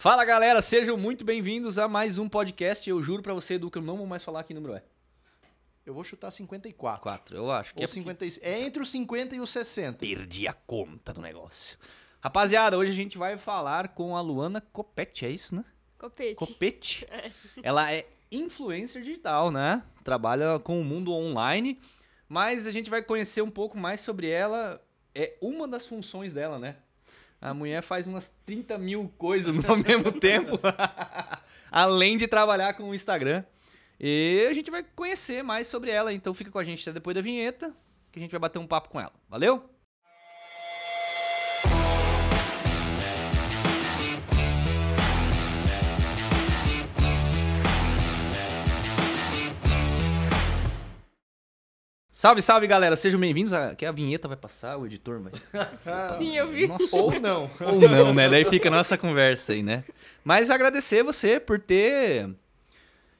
Fala galera, sejam muito bem-vindos a mais um podcast. Eu juro para você, Edu, que eu não vou mais falar que número é. Eu vou chutar 54. 4, eu acho. Que Ou é, 50, porque... é entre os 50 e os 60. Perdi a conta do negócio. Rapaziada, hoje a gente vai falar com a Luana Copete, é isso, né? Copete. Copete. É. Ela é influencer digital, né? Trabalha com o mundo online, mas a gente vai conhecer um pouco mais sobre ela. É uma das funções dela, né? A mulher faz umas 30 mil coisas ao mesmo tempo, além de trabalhar com o Instagram. E a gente vai conhecer mais sobre ela, então fica com a gente até depois da vinheta, que a gente vai bater um papo com ela. Valeu? Salve, salve, galera. Sejam bem-vindos. A... Que a vinheta vai passar, o editor vai. Sim, eu vi. Nossa. Ou não. Ou não, né? Daí fica a nossa conversa aí, né? Mas agradecer você por ter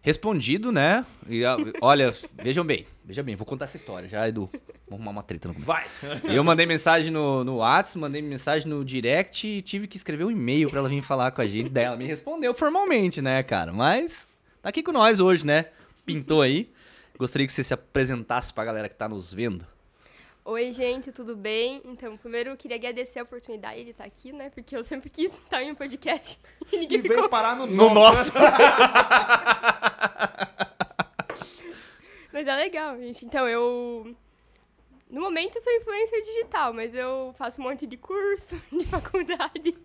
respondido, né? E, ah, olha, vejam bem, vejam bem, vou contar essa história já, Edu. Vamos arrumar uma treta no começo. Vai! Eu mandei mensagem no, no WhatsApp, mandei mensagem no direct e tive que escrever um e-mail para ela vir falar com a gente. Daí ela me respondeu formalmente, né, cara? Mas tá aqui com nós hoje, né? Pintou aí. Gostaria que você se apresentasse para a galera que está nos vendo. Oi, gente, tudo bem? Então, primeiro eu queria agradecer a oportunidade de estar aqui, né? Porque eu sempre quis estar em um podcast. E, ninguém e ficou... veio parar no, no nosso. Né? mas é legal, gente. Então, eu. No momento eu sou influencer digital, mas eu faço um monte de curso, de faculdade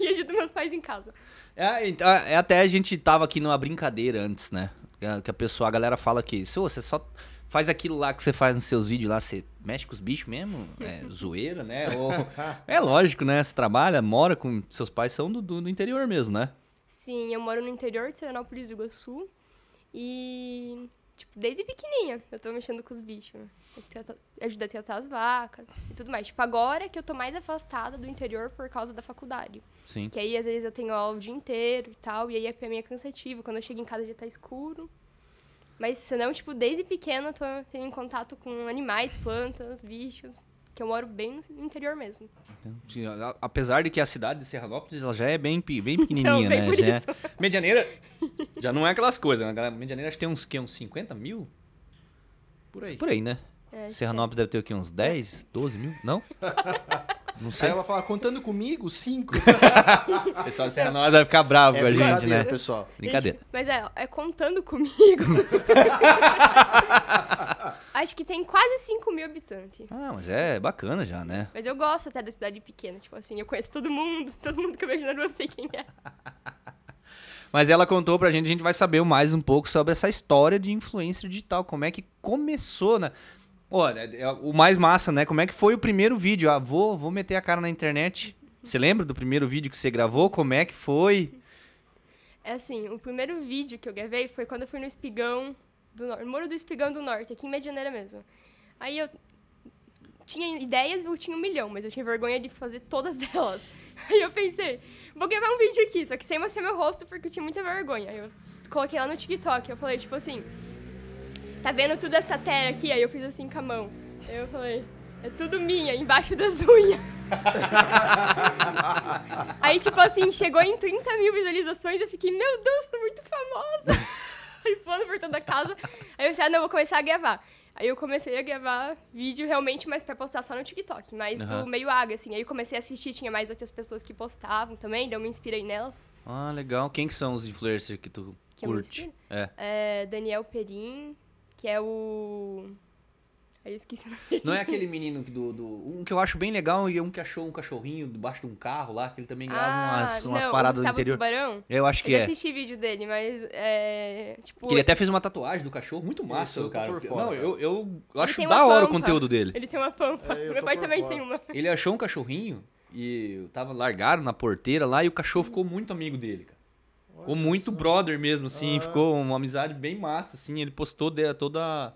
e ajudo meus pais em casa. É, então, é até a gente tava aqui numa brincadeira antes, né? Que a pessoa, a galera fala que se você só faz aquilo lá que você faz nos seus vídeos lá, você mexe com os bichos mesmo? É zoeira, né? Ou... é lógico, né? Você trabalha, mora com. Seus pais são do, do, do interior mesmo, né? Sim, eu moro no interior de Serenópolis do Iguaçu. E Tipo, desde pequenininha eu tô mexendo com os bichos. Né? Ajuda a tratar as vacas e tudo mais. Tipo, agora que eu tô mais afastada do interior por causa da faculdade. Sim. Que aí, às vezes, eu tenho aula o dia inteiro e tal. E aí, para mim, é cansativo. Quando eu chego em casa, já tá escuro. Mas, senão, tipo, desde pequena eu tô tendo contato com animais, plantas, bichos que eu moro bem no interior mesmo. Então, apesar de que a cidade de Serranópolis já é bem, bem pequenininha, então, bem né? Já é... Medianeira já não é aquelas coisas, né? Medianeira acho que tem uns, que, uns 50 mil? Por aí. Por aí, né? É, Serranópolis é. deve ter o quê? Uns 10, 12 mil? Não? Não sei. Aí ela fala, contando comigo, cinco. o pessoal de nós vai ficar bravo é com a gente, né? pessoal. Brincadeira. Gente, mas é, é contando comigo. Acho que tem quase 5 mil habitantes. Ah, mas é bacana já, né? Mas eu gosto até da cidade pequena. Tipo assim, eu conheço todo mundo. Todo mundo que eu vejo na rua eu sei quem é. Mas ela contou pra gente, a gente vai saber mais um pouco sobre essa história de influência digital, como é que começou, né? É, é o mais massa, né? Como é que foi o primeiro vídeo? Ah, vou, vou meter a cara na internet. Você lembra do primeiro vídeo que você gravou? Como é que foi? É assim, o primeiro vídeo que eu gravei foi quando eu fui no Espigão do Norte, Moro do Espigão do Norte, aqui em Medianeira mesmo. Aí eu tinha ideias, eu tinha um milhão, mas eu tinha vergonha de fazer todas elas. Aí eu pensei, vou gravar um vídeo aqui, só que sem mostrar meu rosto, porque eu tinha muita vergonha. Aí eu coloquei lá no TikTok, eu falei, tipo assim, tá vendo tudo essa terra aqui? Aí eu fiz assim com a mão. Eu falei, é tudo minha, embaixo das unhas. Aí, tipo assim, chegou em 30 mil visualizações, eu fiquei, meu Deus, tô muito famosa. Aí falando por toda a casa. Aí eu pensei, ah, não, vou começar a gravar. Aí eu comecei a gravar vídeo realmente, mas pra postar só no TikTok, mas uhum. do meio água, assim. Aí eu comecei a assistir, tinha mais outras pessoas que postavam também, então eu me inspirei nelas. Ah, legal. Quem que são os influencers que tu que curte? É. é. Daniel Perim, que é o. Aí eu esqueci Não é aquele menino do, do. Um que eu acho bem legal e um que achou um cachorrinho debaixo de um carro lá, que ele também grava ah, umas, umas não, paradas do interior. Tubarão? Eu acho que eu é. Eu assisti vídeo dele, mas é. Tipo, que ele até fez uma tatuagem do cachorro, muito massa, Isso, cara. Fora, não, cara. eu, eu, eu acho da hora o conteúdo dele. Ele tem uma pampa. É, Meu pai também fora. tem uma. Ele achou um cachorrinho e tava largaram na porteira lá e o cachorro ficou muito amigo dele, cara. Ficou muito brother mesmo, assim. Ah. Ficou uma amizade bem massa, assim. Ele postou toda,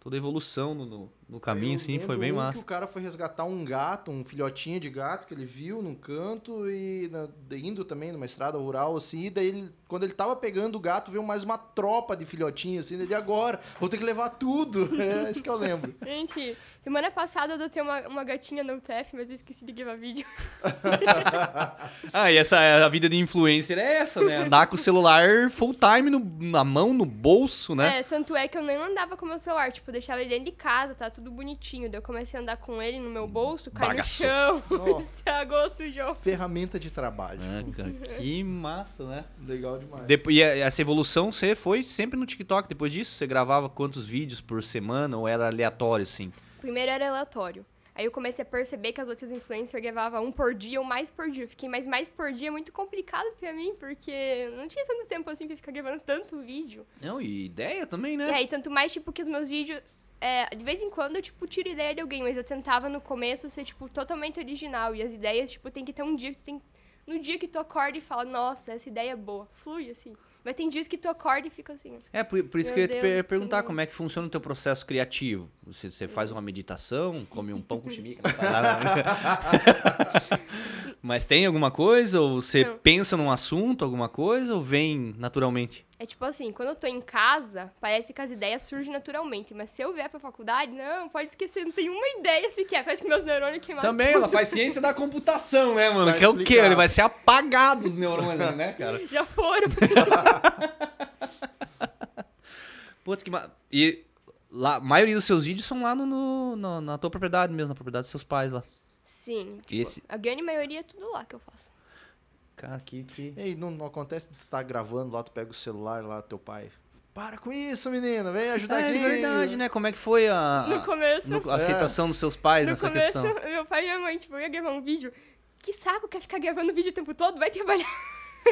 toda a evolução no, no caminho, sim, foi bem um massa. Que o cara foi resgatar um gato, um filhotinho de gato que ele viu num canto e indo também numa estrada rural assim, e daí ele, quando ele tava pegando o gato, veio mais uma tropa de filhotinhos assim, ele agora, vou ter que levar tudo. É, é isso que eu lembro. Gente, semana passada eu adotei uma, uma gatinha no TF, mas eu esqueci de gravar vídeo. ah, e essa a vida de influencer é essa, né? Andar com o celular full time no, na mão, no bolso, né? É, tanto é que eu nem andava com o meu celular, tipo, deixava ele dentro de casa, tá tudo tudo bonitinho. Daí eu comecei a andar com ele no meu hum, bolso, caiu no chão, estragou, sujou. Ferramenta de trabalho. que massa, né? Legal demais. Depois, e essa evolução você foi sempre no TikTok. Depois disso, você gravava quantos vídeos por semana ou era aleatório, assim? Primeiro era aleatório. Aí eu comecei a perceber que as outras influencers gravavam um por dia ou mais por dia. Eu fiquei, mas mais por dia é muito complicado pra mim, porque não tinha tanto tempo assim pra ficar gravando tanto vídeo. Não, e ideia também, né? E tanto mais, tipo, que os meus vídeos é, de vez em quando eu, tipo, tiro ideia de alguém, mas eu tentava no começo ser, tipo, totalmente original. E as ideias, tipo, tem que ter um dia que tu tem. No dia que tu acorda e fala, nossa, essa ideia é boa. Flui, assim. Mas tem dias que tu acorda e fica assim. É, por, por isso que eu ia te perguntar como é que funciona o teu processo criativo. Você, você faz uma meditação, come um pão com chimica, não faz nada. Né? Mas tem alguma coisa? Ou você não. pensa num assunto, alguma coisa? Ou vem naturalmente? É tipo assim, quando eu tô em casa, parece que as ideias surgem naturalmente. Mas se eu vier pra faculdade, não, pode esquecer, não tem uma ideia sequer. Parece que meus neurônios queimaram. Também, tudo. ela faz ciência da computação, né, mano? Vai que é o quê? Ele vai ser apagado os neurônios, né, cara? Já foram. Putz, que. Ma... E lá, a maioria dos seus vídeos são lá no, no na tua propriedade mesmo, na propriedade dos seus pais lá. Sim. Tipo, Esse... A grande maioria é tudo lá que eu faço. Cara, que. que... Ei, não, não acontece de estar tá gravando lá, tu pega o celular lá, teu pai. Para com isso, menina, vem ajudar é, é aqui. É verdade, né? Como é que foi a, no começo, no, a aceitação é. dos seus pais no nessa começo, questão? Meu pai e minha mãe, tipo, eu ia gravar um vídeo. Que saco, quer é ficar gravando vídeo o tempo todo? Vai trabalhar.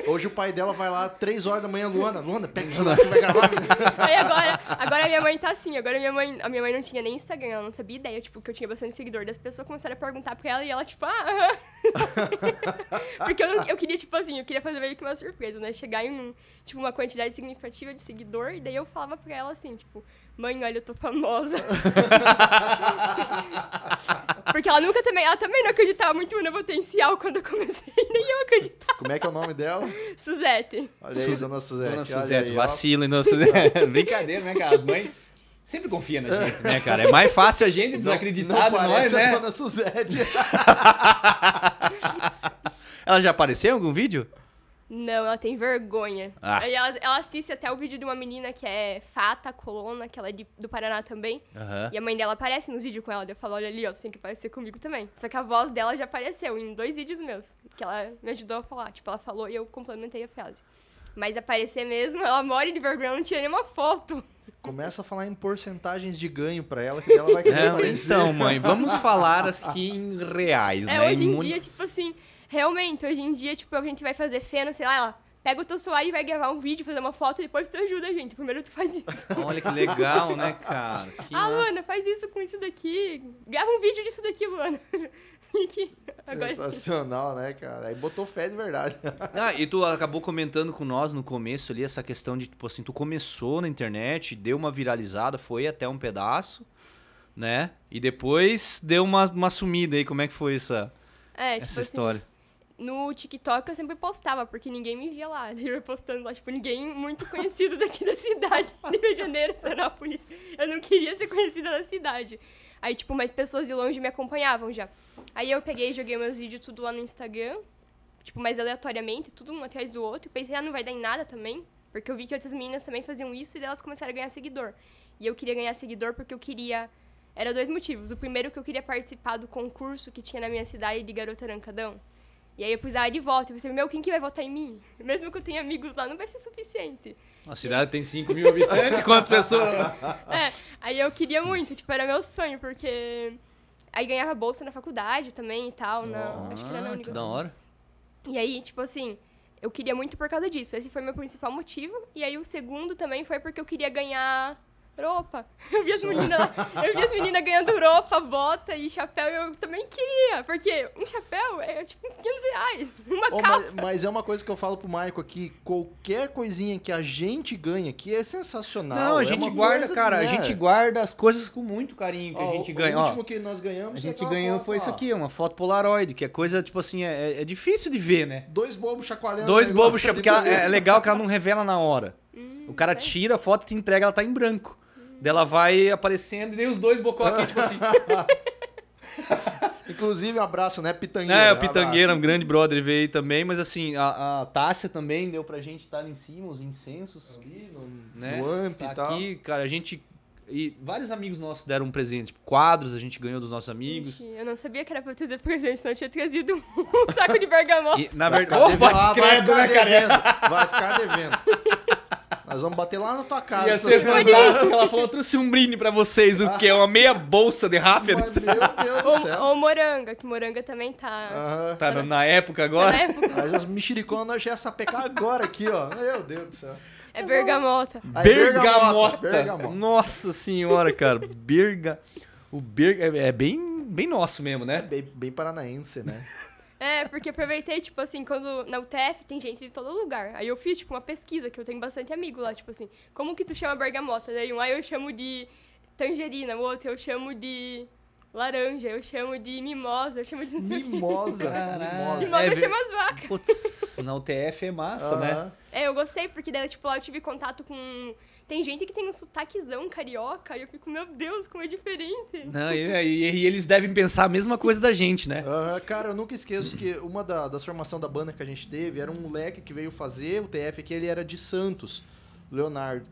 Hoje o pai dela vai lá, 3 horas da manhã, Luana, Luana, pega o celular que vai gravar. Aí agora, agora a minha mãe tá assim, agora a minha mãe, a minha mãe não tinha nem Instagram, ela não sabia ideia, tipo, que eu tinha bastante seguidor, das pessoas começaram a perguntar pra ela e ela, tipo, ah, Porque eu, não, eu queria, tipo assim, eu queria fazer meio que uma surpresa, né? Chegar em, um, tipo, uma quantidade significativa de seguidor, e daí eu falava pra ela assim, tipo, Mãe, olha, eu tô famosa. Porque ela nunca também. Ela também não acreditava muito no meu potencial quando eu comecei, nem eu acreditava. Como é que é o nome dela? Suzete. Olha aí, dona Suzete. Dona Suzete, vacila, dona Suzete. Brincadeira, né, cara? As mães sempre confia na gente, né, cara? É mais fácil a gente desacreditar do nós, né? A dona Suzete. ela já apareceu em algum vídeo? Não, ela tem vergonha. Ah. Ela, ela, assiste até o vídeo de uma menina que é fata, colona, que ela é de, do Paraná também. Uhum. E a mãe dela aparece nos vídeos com ela. Eu falo, olha ali, ó, você tem que aparecer comigo também. Só que a voz dela já apareceu em dois vídeos meus. Que ela me ajudou a falar. Tipo, ela falou e eu complementei a frase. Mas aparecer mesmo, ela morre de vergonha, não tira nenhuma foto. Começa a falar em porcentagens de ganho para ela, que ela vai querer não, aparecer. Então, mãe, vamos falar assim em reais, é, né? Hoje em, dia, tipo assim Realmente, hoje em dia, tipo, a gente vai fazer feno, sei lá, ela pega o teu celular e vai gravar um vídeo, fazer uma foto, depois tu ajuda a gente. Primeiro tu faz isso. Olha que legal, né, cara? Que ah, Luana, faz isso com isso daqui. Grava um vídeo disso daqui, Luana. Que... Sensacional, né, cara? Aí botou fé de verdade. Ah, e tu acabou comentando com nós no começo ali essa questão de, tipo assim, tu começou na internet, deu uma viralizada, foi até um pedaço, né? E depois deu uma, uma sumida aí. Como é que foi essa, é, tipo essa tipo história? no TikTok eu sempre postava, porque ninguém me via lá. Eu ia postando lá, tipo, ninguém muito conhecido daqui da cidade, do Rio de Janeiro, Sanápolis. Eu não queria ser conhecida da cidade. Aí, tipo, mais pessoas de longe me acompanhavam já. Aí eu peguei e joguei meus vídeos tudo lá no Instagram, tipo, mais aleatoriamente, tudo um atrás do outro. Pensei, ah, não vai dar em nada também, porque eu vi que outras meninas também faziam isso e elas começaram a ganhar seguidor. E eu queria ganhar seguidor porque eu queria era dois motivos. O primeiro que eu queria participar do concurso que tinha na minha cidade de garota arancadão. E aí eu pus a área de voto. Eu pensei, meu, quem que vai votar em mim? Mesmo que eu tenha amigos lá, não vai ser suficiente. A cidade tem 5 mil habitantes, quantas pessoas? É, aí eu queria muito, tipo, era meu sonho, porque... Aí ganhava bolsa na faculdade também e tal, na... Ah, acho que era na da hora. E aí, tipo assim, eu queria muito por causa disso. Esse foi meu principal motivo. E aí o segundo também foi porque eu queria ganhar roupa. Eu vi as meninas ganhando roupa, bota e chapéu, e eu também queria, porque um chapéu é, é tipo uns 500 reais, uma oh, calça. Mas, mas, é uma coisa que eu falo pro Maico aqui, qualquer coisinha que a gente ganha aqui é sensacional. Não, a é gente é guarda, coisa, cara, né? a gente guarda as coisas com muito carinho que oh, a gente o ganha. O último que nós ganhamos, a é gente ganhou foto, foi ó. isso aqui, uma foto Polaroid, que é coisa tipo assim, é, é difícil de ver, né? Dois bobos chacoalhando. Dois bobos, porque ela, é legal que ela não revela na hora. Hum, o cara tira a foto e te entrega, ela tá em branco. Dela vai aparecendo e nem os dois bocó aqui, tipo assim. Inclusive, um abraço, né? Pitangueira. É, o Pitangueira, um, um grande brother, veio também, mas assim, a, a Tássia também deu pra gente estar tá em cima, os incensos. Ali, no, né? tá e tal. Aqui, cara, a gente. E vários amigos nossos deram um presente. Tipo, quadros a gente ganhou dos nossos amigos. eu não sabia que era pra trazer presente, senão eu tinha trazido um saco de bergamota. na verdade, vai ficar né, devendo. Vai ficar devendo. Nós vamos bater lá na tua casa. Ia ser fantástico. Ela falou, trouxe um brinde pra vocês, o que é uma meia bolsa de ráfia. meu Deus do céu. Ou moranga, que moranga também tá... Tá na, na época tá agora? Tá na época. Mas as mexericonas já ia sapecar agora aqui, ó. Meu Deus do céu. É bergamota. Aí, bergamota. bergamota. bergamota. Nossa senhora, cara. Berga... O berga... É, é bem, bem nosso mesmo, né? É bem, bem paranaense, né? É, porque aproveitei, tipo assim, quando na UTF tem gente de todo lugar. Aí eu fiz, tipo, uma pesquisa, que eu tenho bastante amigo lá, tipo assim, como que tu chama bergamota? Daí um aí ah, eu chamo de tangerina, o outro eu chamo de laranja, eu chamo de mimosa, eu chamo de não mimosa, o Mimosa? Mimosa é, eu chamo as vacas. Putz, na UTF é massa, uh né? É, eu gostei, porque daí, tipo, lá eu tive contato com tem gente que tem um sotaquezão carioca e eu fico, meu Deus, como é diferente. Não, e, e, e eles devem pensar a mesma coisa da gente, né? Uh, cara, eu nunca esqueço que uma da, das formação da banda que a gente teve era um moleque que veio fazer o TF aqui, ele era de Santos, Leonardo.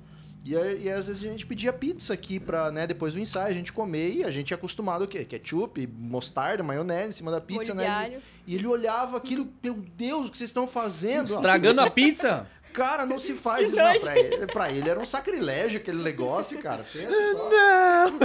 E, e, às vezes a gente pedia pizza aqui pra, né, depois do ensaio, a gente comer e a gente é acostumado o quê? Ketchup, mostarda, maionese em cima da pizza, né? Molho né? E ele olhava aquilo, meu Deus, o que vocês estão fazendo? Estragando a pizza? Cara, não se faz isso. Não, pra, ele, pra ele era um sacrilégio aquele negócio, cara. Pensa só. Não!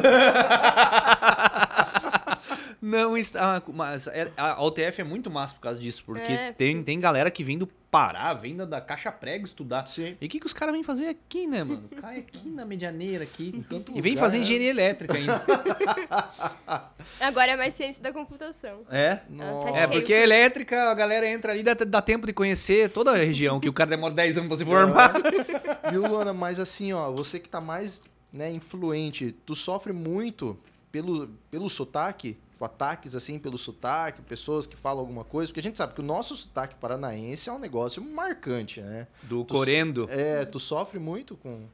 não, está, ah, mas é, a, a UTF é muito massa por causa disso, porque é, tem, tem galera que vem do a venda da Caixa Prego estudar. Sim. E o que, que os caras vêm fazer aqui, né, mano? Cai é aqui na medianeira aqui. e lugar, vem fazer é. engenharia elétrica ainda. Agora é mais ciência da computação. É? Tá Nossa. É, porque a elétrica, a galera entra ali, dá, dá tempo de conhecer toda a região, que o cara demora 10 anos pra se formar. É. Viu, Luana? Mas assim, ó, você que tá mais né, influente, tu sofre muito pelo, pelo sotaque, ataques assim pelo sotaque, pessoas que falam alguma coisa, porque a gente sabe que o nosso sotaque paranaense é um negócio marcante, né? Do tu, corendo. É, tu sofre muito com.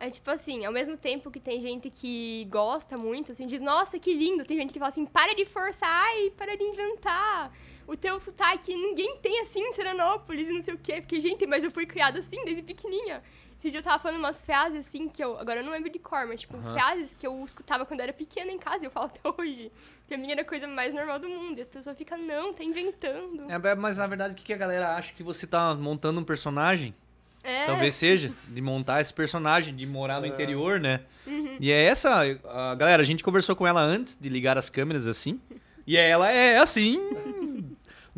É tipo assim, ao mesmo tempo que tem gente que gosta muito, assim, diz, nossa, que lindo, tem gente que fala assim, para de forçar e para de inventar. O teu sotaque ninguém tem assim em Seranópolis e não sei o quê, porque, gente, mas eu fui criada assim desde pequenininha. Esse dia eu tava falando umas frases, assim, que eu... Agora eu não lembro de cor, mas, tipo, uhum. frases que eu escutava quando eu era pequena em casa e eu falo até hoje. a mim era a coisa mais normal do mundo. E as pessoas ficam, não, tá inventando. É, mas, na verdade, o que a galera acha? Que você tá montando um personagem? É. Talvez seja, de montar esse personagem, de morar no é. interior, né? Uhum. E é essa... A, galera, a gente conversou com ela antes de ligar as câmeras, assim. E ela é assim...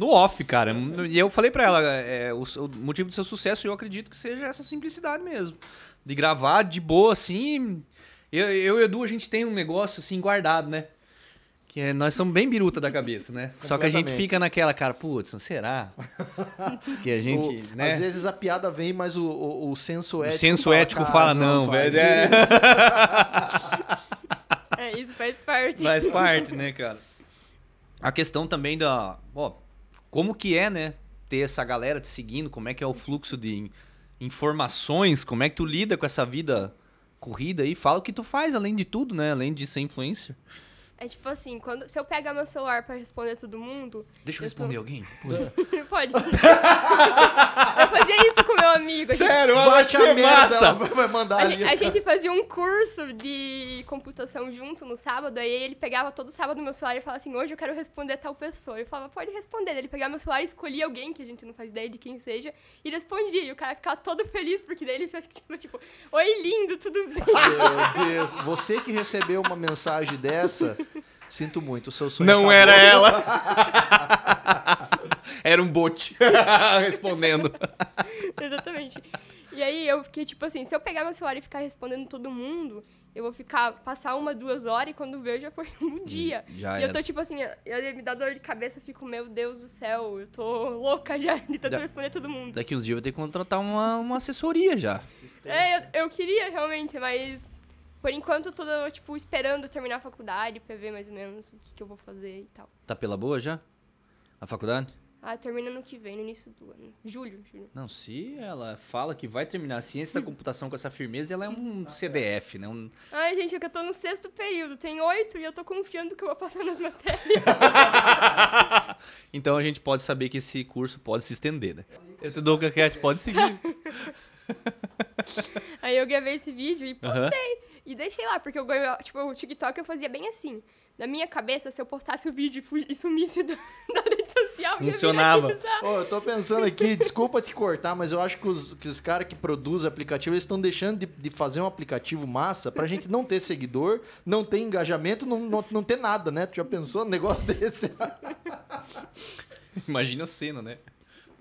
No off, cara. E eu falei para ela, é, o, o, motivo do seu sucesso, eu acredito que seja essa simplicidade mesmo. De gravar de boa, assim. Eu, eu e Edu, a gente tem um negócio assim guardado, né? Que é, nós somos bem biruta da cabeça, né? Só que a gente fica naquela, cara, putz, será? que a gente. O, né? Às vezes a piada vem, mas o, o, o senso ético. O senso fala, ético ah, fala, não, não velho. É. é, isso faz parte. Faz parte, né, cara? A questão também da. Ó, como que é, né? Ter essa galera te seguindo, como é que é o fluxo de informações, como é que tu lida com essa vida corrida aí? Fala o que tu faz além de tudo, né? Além de ser influencer. É tipo assim, quando, se eu pegar meu celular pra responder todo mundo. Deixa eu, eu responder tô... alguém? Pode. eu fazia isso com meu amigo. gente... Sério, bate a massa, Vai mandar a, ali. a gente fazia um curso de computação junto no sábado, aí ele pegava todo sábado meu celular e falava assim: hoje eu quero responder tal pessoa. Eu falava, pode responder. Ele pegava meu celular e escolhia alguém, que a gente não faz ideia de quem seja, e respondia. E o cara ficava todo feliz, porque daí ele ficava tipo: tipo oi, lindo, tudo bem? Meu Deus, você que recebeu uma mensagem dessa. Sinto muito, o seu sonho. Não acabou. era ela! era um bote respondendo. Exatamente. E aí eu fiquei tipo assim, se eu pegar meu celular e ficar respondendo todo mundo, eu vou ficar, passar uma, duas horas e quando ver já foi um dia. Já e era. eu tô tipo assim, eu, me dá dor de cabeça, fico, meu Deus do céu, eu tô louca já, de tanto da, responder todo mundo. Daqui uns dias eu vou ter que contratar uma, uma assessoria já. É, eu, eu queria realmente, mas por enquanto, eu tô, tipo, esperando terminar a faculdade, pra ver mais ou menos o que, que eu vou fazer e tal. Tá pela boa já? A faculdade? Ah, termina no que vem, no início do ano. Julho, julho. Não, se ela fala que vai terminar a ciência da computação com essa firmeza, ela é um CDF, né? Um... Ai, gente, é que eu tô no sexto período, tem oito e eu tô confiando que eu vou passar nas matérias. então a gente pode saber que esse curso pode se estender, né? Eu te dou o pode seguir. Aí eu gravei esse vídeo e postei. Uhum. E deixei lá, porque eu tipo, o TikTok eu fazia bem assim. Na minha cabeça, se eu postasse o vídeo e sumisse da, da rede social, funcionava. Oh, eu tô pensando aqui, desculpa te cortar, mas eu acho que os, que os caras que produzem aplicativo estão deixando de, de, fazer um aplicativo massa pra gente não ter seguidor, não ter engajamento, não, não, não ter nada, né? Tu já pensou num negócio desse? Imagina a cena, né?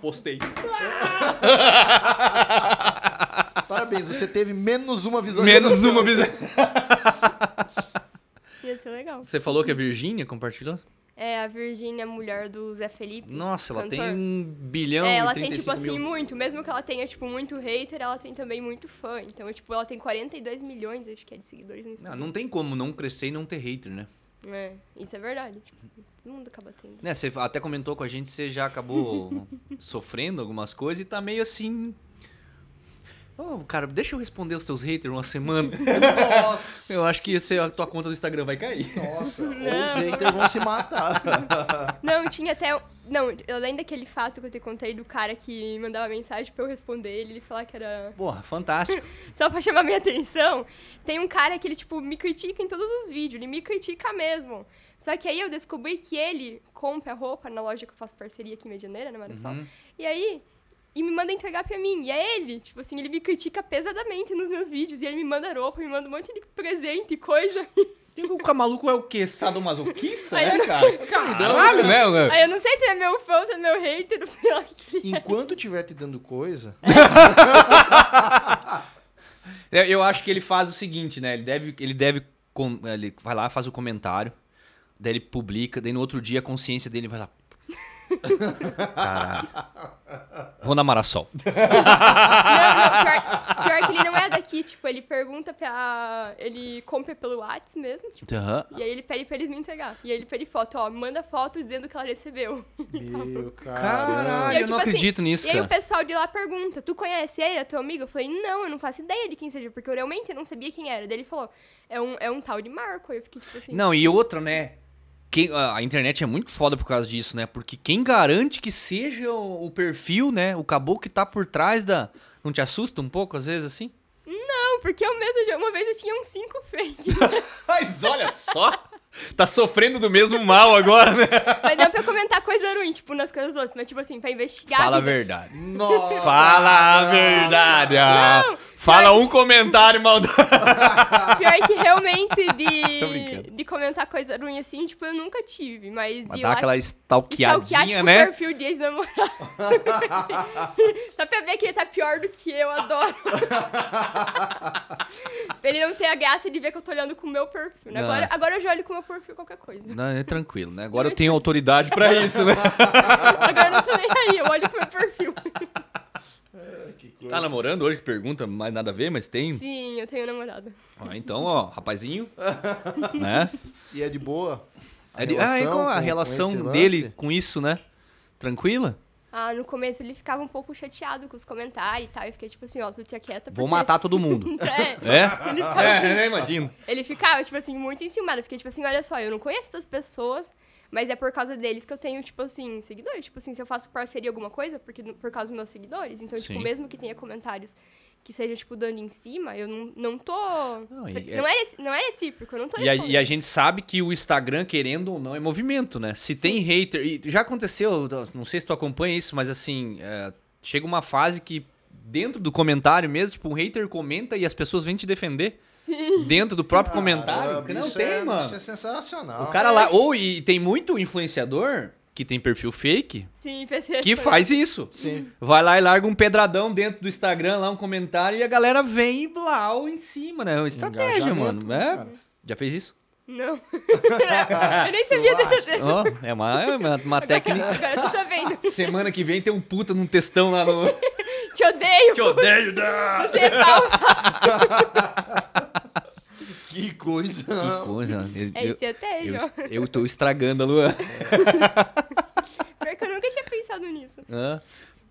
Postei. Ah! parabéns, você teve menos uma visualização. Menos uma visualização. Ia ser legal. Você falou que a Virgínia compartilhou? É, a Virgínia, mulher do Zé Felipe. Nossa, ela cantor. tem um bilhão É, ela tem, tipo assim, mil. assim, muito. Mesmo que ela tenha, tipo, muito hater, ela tem também muito fã. Então, tipo, ela tem 42 milhões, acho que é, de seguidores no Instagram. Não, não tem como não crescer e não ter hater, né? É, isso é verdade. Tipo, todo mundo acaba tendo. Né, você até comentou com a gente, você já acabou sofrendo algumas coisas e tá meio assim, oh, cara, deixa eu responder os teus haters uma semana. Nossa! Eu acho que a tua conta do Instagram vai cair. Nossa, os haters vão se matar. Não, tinha até. Não, além daquele fato que eu te contei do cara que mandava mensagem pra eu responder ele, ele falar que era. Porra, fantástico. Só pra chamar minha atenção, tem um cara que ele, tipo, me critica em todos os vídeos, ele me critica mesmo. Só que aí eu descobri que ele compra roupa na loja que eu faço parceria aqui em Medianeira, não né, era uhum. E aí e me manda entregar pra mim. E é ele, tipo assim, ele me critica pesadamente nos meus vídeos. E ele me manda roupa, me manda um monte de presente e coisa. O maluco é o quê? Sadomasoquista, Aí né, não... cara? Caralho, né? Eu... Aí eu não sei se é meu fã, se é meu hater, sei lá o que é. Enquanto tiver te dando coisa... eu acho que ele faz o seguinte, né? Ele deve... Ele deve ele vai lá, faz o comentário, daí ele publica, daí no outro dia a consciência dele vai lá, Caralho. Vou na marasol. Não, não, pior, pior, que ele não é daqui, tipo, ele pergunta pra. Ele compra pelo WhatsApp mesmo, tipo, E aí ele pede pra eles me entregar. E aí ele pede foto, ó, manda foto dizendo que ela recebeu. Meu, caralho, eu, tipo, eu, não tipo assim, acredito nisso, E aí cara. o pessoal de lá pergunta, tu conhece ele, é teu amigo? Eu falei, não, eu não faço ideia de quem seja, porque eu realmente não sabia quem era. Daí ele falou, é um, é um tal de Marco. Eu fiquei tipo assim. Não, e outra, né? Quem, a internet é muito foda por causa disso, né? Porque quem garante que seja o, o perfil, né? O caboclo que tá por trás da. Não te assusta um pouco, às vezes, assim? Não, porque eu mesmo já uma vez eu tinha uns cinco fakes. Mas olha só! Tá sofrendo do mesmo mal agora, né? Mas deu pra comentar coisa ruim, tipo, nas coisas outras, mas tipo assim, pra investigar. Fala a verdade. Nossa! Fala a verdade! Não! Fala um comentário maldoso. Pior que realmente de, de comentar coisa ruim assim, tipo, eu nunca tive, mas... Mas dá aquela stalkeadinha, stalkear, né? tipo, né? perfil de ex-namorado. Só pra ver que ele tá pior do que eu, adoro. ele não tem a graça de ver que eu tô olhando com o meu perfil. Né? Agora, agora eu já olho com o meu perfil qualquer coisa. Não, é tranquilo, né? Agora eu tenho autoridade pra isso, né? agora eu não tô nem aí, eu olho com o meu perfil que coisa. Tá namorando hoje que pergunta, mais nada a ver, mas tem? Sim, eu tenho namorado. Ah, então, ó, rapazinho. né? E é de boa? A é de... Ah, e com a com, relação com dele com isso, né? Tranquila? Ah, no começo ele ficava um pouco chateado com os comentários e tal. E fiquei tipo assim, ó, tu te quieta. Porque... Vou matar todo mundo. é. É? Ele ficava, é, assim, eu imagino. Ele ficava, tipo assim, muito enciumado. Fiquei tipo assim, olha só, eu não conheço essas pessoas. Mas é por causa deles que eu tenho, tipo assim, seguidores. Tipo assim, se eu faço parceria alguma coisa, porque por causa dos meus seguidores. Então, tipo, Sim. tipo, mesmo que tenha comentários que seja, tipo, dando em cima, eu não, não tô. Não, e, não, é, é não é recíproco, eu não tô e a, e a, gente sabe que o Instagram, querendo ou não, é movimento, né? Se Sim. tem hater. E já aconteceu, não sei se tu acompanha isso, mas assim, é, chega uma fase que dentro do comentário mesmo, tipo, um hater comenta e as pessoas vêm te defender. dentro do próprio Caramba, ah, comentário. Que não tem, é, é mano. Isso é sensacional. O cara lá. Ou e tem muito influenciador que tem perfil fake Sim, que faz isso. Sim. Vai lá e larga um pedradão dentro do Instagram, lá um comentário, e a galera vem e blau em cima, né? É estratégia, mano. É, já fez isso? Não. eu nem sabia dessa dessa. Oh, é uma, é uma, uma agora, técnica. Agora eu tô sabendo. Semana que vem tem um puta num textão lá no. Te odeio! Te odeio! Não. Você é falsa! que coisa! Que coisa! Eu, é isso, eu, eu, eu, eu tô estragando a Luan. Porque eu nunca tinha pensado nisso.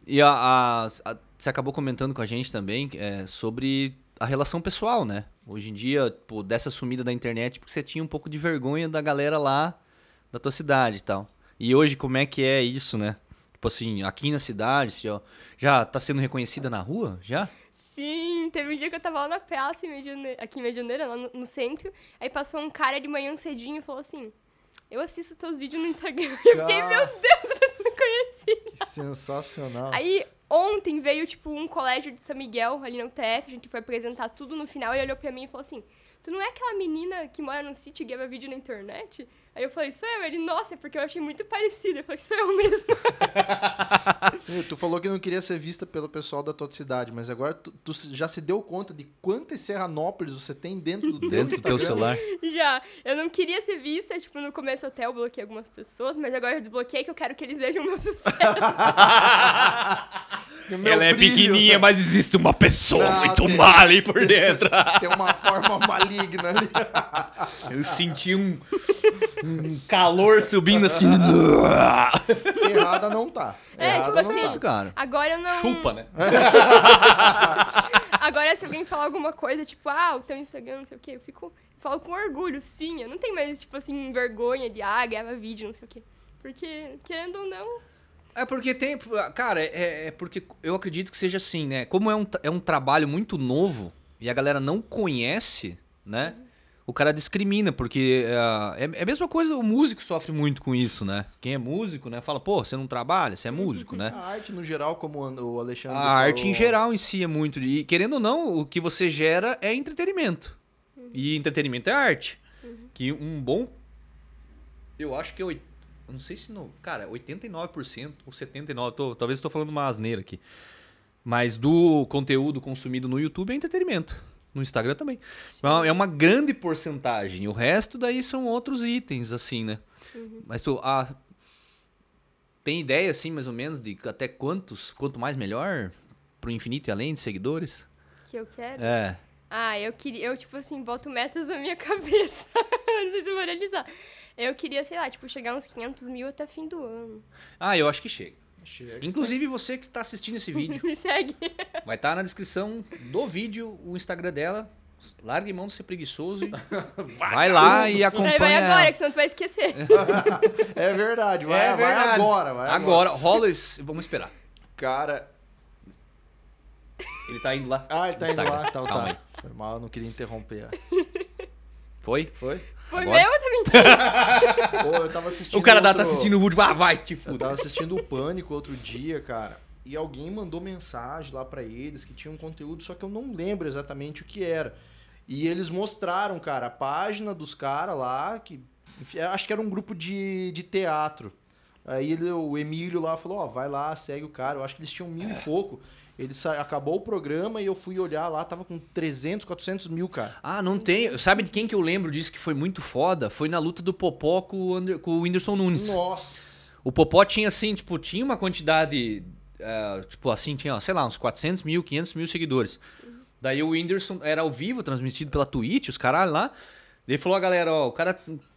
e a, a, a, você acabou comentando com a gente também é, sobre a relação pessoal, né? Hoje em dia, pô, dessa sumida da internet, porque você tinha um pouco de vergonha da galera lá da tua cidade e tal. E hoje, como é que é isso, né? Tipo assim, aqui na cidade, assim, ó, já tá sendo reconhecida na rua? Já? Sim, teve um dia que eu tava lá na praça, em aqui em Medianeira, lá no, no centro. Aí passou um cara de manhã cedinho e falou assim: Eu assisto teus vídeos no Instagram. Eu fiquei, meu Deus, eu não conheci. Que sensacional. Aí ontem veio, tipo, um colégio de São Miguel ali no UTF, a gente foi apresentar tudo no final. Ele olhou pra mim e falou assim: Tu não é aquela menina que mora num sítio e grava vídeo na internet? Aí eu falei, sou eu. É? Ele, nossa, é porque eu achei muito parecido. Eu falei, sou eu é mesmo. tu falou que não queria ser vista pelo pessoal da tua cidade, mas agora tu, tu já se deu conta de quantas Serranópolis você tem dentro do, dentro do teu celular? Já. Eu não queria ser vista, tipo, no começo até eu bloqueei algumas pessoas, mas agora eu desbloqueei que eu quero que eles vejam meu sucesso. meu Ela é pequenininha, mas existe uma pessoa muito tem... má ali por dentro. tem uma forma maligna ali. eu senti um um calor subindo assim. Errada não tá. É, tipo Errada tipo assim, tá. cara. agora eu não... Chupa, né? agora se alguém falar alguma coisa, tipo, ah, o teu Instagram, não sei o quê, eu fico... Falo com orgulho, sim, eu não tenho mais, tipo assim, vergonha de, ah, grava vídeo, não sei o quê. Porque, querendo ou não, é porque tem. Cara, é, é, porque eu acredito que seja assim, né? Como é um, é um trabalho muito novo e a galera não conhece, né? Uhum o cara discrimina, porque eh, é, é, a mesma coisa, o músico sofre muito com isso, né? Quem é músico, né? Fala, pô, você não trabalha, você é músico, né? A arte no geral, como o Alexandre A falou... arte em geral em si é muito. E querendo ou não, o que você gera é entretenimento. E entretenimento é arte. Uhum. Que um bom. Eu acho que. É eu, não sei se. no cara, 89% ou 79%, tô, talvez estou falando uma asneira aqui. Mas do conteúdo consumido no YouTube é entretenimento. No Instagram também. É uma grande porcentagem. O resto daí são outros itens, assim, né? Uhum. Mas tu ah, tem ideia, assim, mais ou menos, de até quantos, quanto mais melhor pro infinito e além de seguidores? Que eu quero? É. Ah, eu queria. Eu, tipo assim, boto metas na minha cabeça. não sei se eu vou realizar. Eu queria, sei lá, tipo, chegar uns 500 mil até fim do ano. Ah, eu acho que chega. Chega. Inclusive você que está assistindo esse vídeo. Me segue. Vai estar tá na descrição do vídeo o Instagram dela. Largue mão de ser preguiçoso e vai, lá e acompanha. Vai agora, que senão tu vai esquecer. é verdade, vai, é verdade. vai agora. Vai agora, agora. rola esse, vamos esperar. Cara, ele tá indo lá. Ah, ele tá Instagram. indo lá. Então tá. Foi mal, eu não queria interromper. Foi? Foi? Foi Agora... meu ou tá mentindo? Pô, eu tava assistindo. O cara tá outro... tá assistindo o Wood, ah, vai, tipo. Eu tava assistindo o Pânico outro dia, cara. E alguém mandou mensagem lá para eles que tinha um conteúdo, só que eu não lembro exatamente o que era. E eles mostraram, cara, a página dos caras lá, que. Enfim, acho que era um grupo de, de teatro. Aí ele, o Emílio lá falou, ó, oh, vai lá, segue o cara. Eu acho que eles tinham mil é. e pouco. Ele acabou o programa e eu fui olhar lá, tava com 300, 400 mil, cara. Ah, não tem. Sabe de quem que eu lembro disso que foi muito foda? Foi na luta do Popó com o, Ander, com o Whindersson Nunes. Nossa. O Popó tinha assim, tipo, tinha uma quantidade, uh, tipo assim, tinha, sei lá, uns 400 mil, 500 mil seguidores. Daí o Whindersson era ao vivo, transmitido pela Twitch, os caralho lá. Ele falou, ó, galera, ó, o cara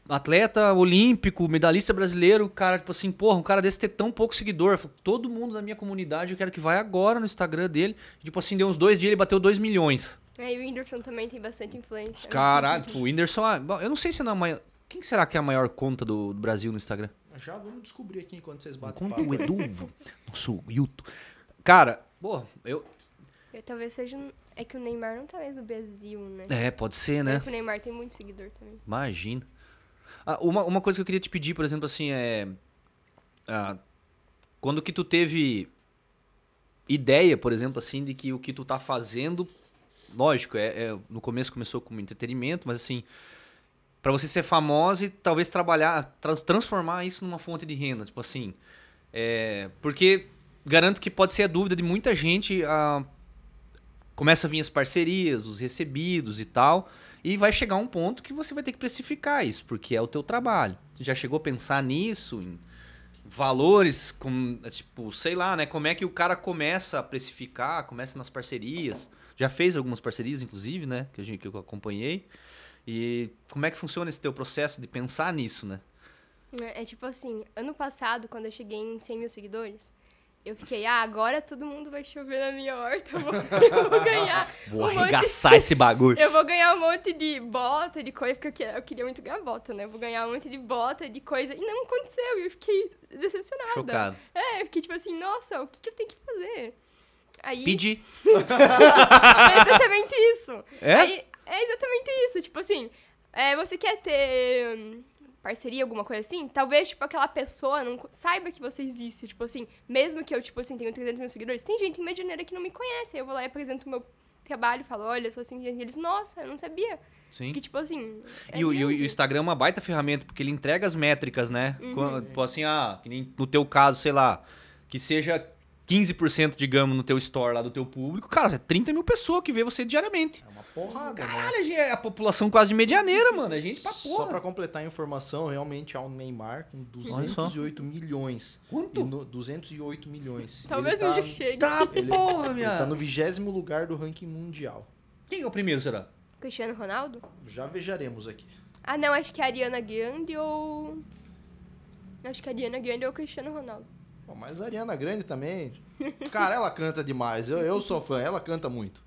atleta olímpico, medalhista brasileiro, cara, tipo assim, porra, um cara desse ter tão pouco seguidor. todo mundo da minha comunidade, eu quero que vai agora no Instagram dele. Tipo assim, deu uns dois dias, ele bateu 2 milhões. É, e o Whindersson também tem bastante influência. Né? Caralho, tipo, o Whindersson, ah, eu não sei se não é a maior... Quem será que é a maior conta do, do Brasil no Instagram? Já vamos descobrir aqui enquanto vocês batem Conta o Edu, nosso Yuto. Cara, porra, eu... eu... É, talvez seja... É que o Neymar não tá mais no Brasil, né? É, pode ser, né? É o Neymar tem muito seguidor também. Imagina. Ah, uma, uma coisa que eu queria te pedir, por exemplo, assim, é. Ah, quando que tu teve ideia, por exemplo, assim, de que o que tu tá fazendo. Lógico, é, é no começo começou como entretenimento, mas assim para você ser famosa e talvez trabalhar, tra transformar isso numa fonte de renda, tipo assim. É, porque garanto que pode ser a dúvida de muita gente. A, ah, começa a vir as parcerias, os recebidos e tal. E vai chegar um ponto que você vai ter que precificar isso, porque é o teu trabalho. Você já chegou a pensar nisso, em valores, com, tipo, sei lá, né? Como é que o cara começa a precificar, começa nas parcerias. Já fez algumas parcerias, inclusive, né? Que, a gente, que eu acompanhei. E como é que funciona esse teu processo de pensar nisso, né? É, é tipo assim, ano passado, quando eu cheguei em 100 mil seguidores, eu fiquei, ah, agora todo mundo vai chover na minha horta, eu vou, eu vou ganhar. vou um arregaçar esse bagulho. Eu vou ganhar um monte de bota, de coisa, porque eu, eu queria muito ganhar bota, né? Eu vou ganhar um monte de bota, de coisa. E não aconteceu, e eu fiquei decepcionada. Chocado. É, eu fiquei tipo assim, nossa, o que, que eu tenho que fazer? Aí... Pedir. é exatamente isso. É? Aí, é exatamente isso. Tipo assim, é, você quer ter hum, parceria, alguma coisa assim, talvez, tipo, aquela pessoa não saiba que você existe. Tipo assim, mesmo que eu, tipo assim, tenho 300 mil seguidores, tem gente em Medianeira que não me conhece. Aí eu vou lá e apresento o meu trabalho, falo, olha, eu sou assim, e assim, assim. eles, nossa, eu não sabia. Sim. Que, tipo assim. É e, o, e, o, Instagram é uma baita ferramenta, porque ele entrega as métricas, né? Uhum. tipo assim, ah, que nem no teu caso, sei lá, que seja 15%, digamos, no teu store lá do teu público, cara, é 30 mil pessoas que vê você diariamente. É uma porrada, né? Caralho, né? a população quase medianeira, mano. A gente tá porra. Só pra completar a informação, realmente há um Neymar com 208 milhões. Quanto? No, 208 milhões. Talvez ele um chegue. Tá, tá ele, porra, minha. Ele tá no vigésimo lugar do ranking mundial. Quem é o primeiro, será? Cristiano Ronaldo? Já vejaremos aqui. Ah, não, acho que é a Ariana Grande ou... Acho que a é Ariana Grande ou o Cristiano Ronaldo. Pô, mas a Ariana Grande também. Cara, ela canta demais. Eu, eu sou fã, ela canta muito.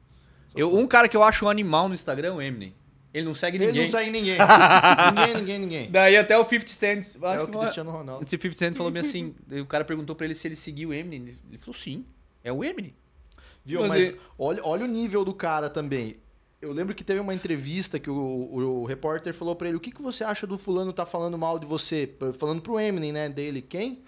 eu, um cara que eu acho um animal no Instagram é o Eminem. Ele não segue ninguém. Ele não segue ninguém. ninguém, ninguém, ninguém. Daí até o 50 Cent. É acho é o que Cristiano uma... É. Ronaldo. Esse 50 Cent falou bem assim. o cara perguntou pra ele se ele seguiu o Eminem. Ele falou sim. É o Eminem. Viu? Mas, mas ele... olha, olha o nível do cara também eu lembro que teve uma entrevista que o, o, o repórter falou para ele: o que, que você acha do fulano tá falando mal de você? Falando pro Eminem, né? Dele, quem?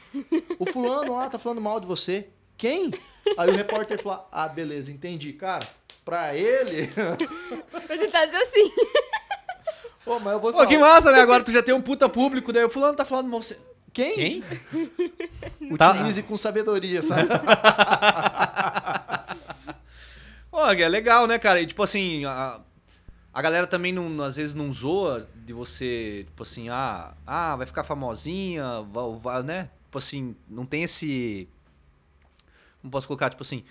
O fulano, ah, tá falando mal de você. Quem? Aí o repórter falou: ah, beleza, entendi. Cara, pra ele. ele tá dizendo assim. Pô, mas eu vou falar. Pô, que massa, né? Agora tu já tem um puta público, daí o fulano tá falando mal de você. Quem? Quem? Tá. Utilize tá. com sabedoria, sabe? Pô, é legal, né, cara? E tipo assim, a, a galera também não, às vezes não zoa de você, tipo assim, ah, ah vai ficar famosinha, vai, vai, né? Tipo assim, não tem esse. Como posso colocar? Tipo assim.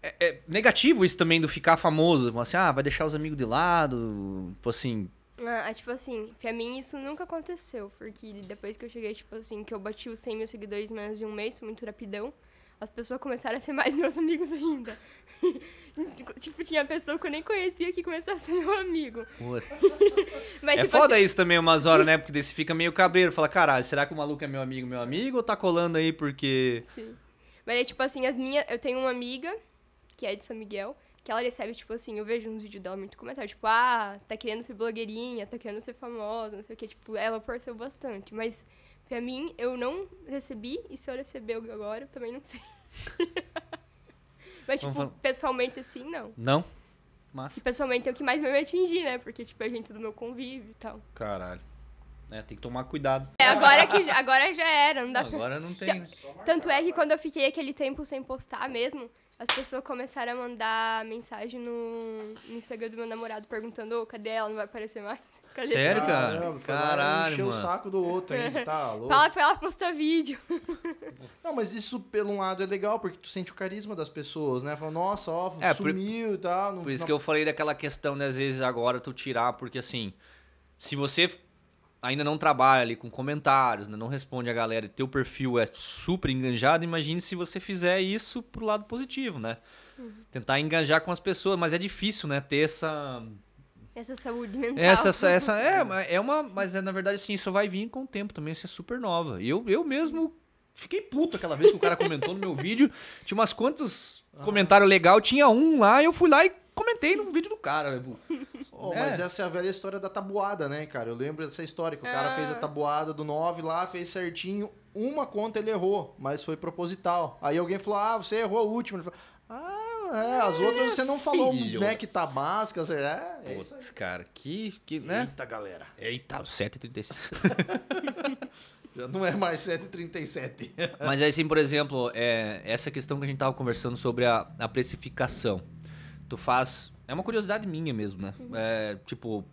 É, é negativo isso também do ficar famoso. Tipo assim, ah, vai deixar os amigos de lado. Tipo assim, ah, tipo assim, pra mim isso nunca aconteceu, porque depois que eu cheguei, tipo assim, que eu bati os 100 mil seguidores em menos de um mês, muito rapidão, as pessoas começaram a ser mais meus amigos ainda. tipo, tinha pessoa que eu nem conhecia que começou a ser meu amigo. Mas, é tipo, foda assim... isso também umas horas, né? Porque daí você fica meio cabreiro, fala, caralho, será que o maluco é meu amigo, meu amigo? Ou tá colando aí porque... Sim. Mas é tipo assim, as minhas... Eu tenho uma amiga, que é de São Miguel, que ela recebe, tipo assim, eu vejo uns vídeos dela muito comentário, tipo, ah, tá querendo ser blogueirinha, tá querendo ser famosa, não sei o que. Tipo, ela forçou bastante, mas... Pra mim, eu não recebi, e se eu receber agora, eu também não sei. Mas, tipo, pessoalmente assim, não. Não? mas E pessoalmente é o que mais me atingi, né? Porque, tipo, é gente do meu convívio e tal. Caralho. É, tem que tomar cuidado. É, agora que agora já era, não dá não, pra... Agora não tem. Tanto é que quando eu fiquei aquele tempo sem postar mesmo, as pessoas começaram a mandar mensagem no, no Instagram do meu namorado perguntando, oh, cadê ela? Não vai aparecer mais. Sério, cara? É Caralho, encher o saco do outro ainda, tá louco. Fala pra ela postar vídeo. Não, mas isso, pelo um lado, é legal, porque tu sente o carisma das pessoas, né? Fala, nossa, ó, é, sumiu por, e tal. Não, por isso não... que eu falei daquela questão, né, às vezes, agora tu tirar, porque assim, se você ainda não trabalha ali com comentários, né, não responde a galera e teu perfil é super enganjado, imagine se você fizer isso pro lado positivo, né? Uhum. Tentar enganjar com as pessoas, mas é difícil, né, ter essa essa saúde mental. Essa, essa, é, é uma. Mas é, na verdade, assim, isso vai vir com o tempo também, isso é super nova. Eu, eu mesmo fiquei puto aquela vez que o cara comentou no meu vídeo. Tinha umas quantos ah. comentários legal, tinha um lá, eu fui lá e comentei no vídeo do cara. Oh, é. Mas essa é a velha história da tabuada, né, cara? Eu lembro dessa história que o cara ah. fez a ah. tabuada do 9 lá, fez certinho. Uma conta ele errou, mas foi proposital. Aí alguém falou: Ah, você errou a última. Ele falou, é, as é, outras você não falou, né, que tá básica, você é, é Putz, isso cara, que, que, né? Eita, galera. Eita, 7,36. Já não é mais 7,37. Mas aí, assim, por exemplo, é, essa questão que a gente tava conversando sobre a, a precificação. Tu faz... É uma curiosidade minha mesmo, né? Uhum. É, tipo,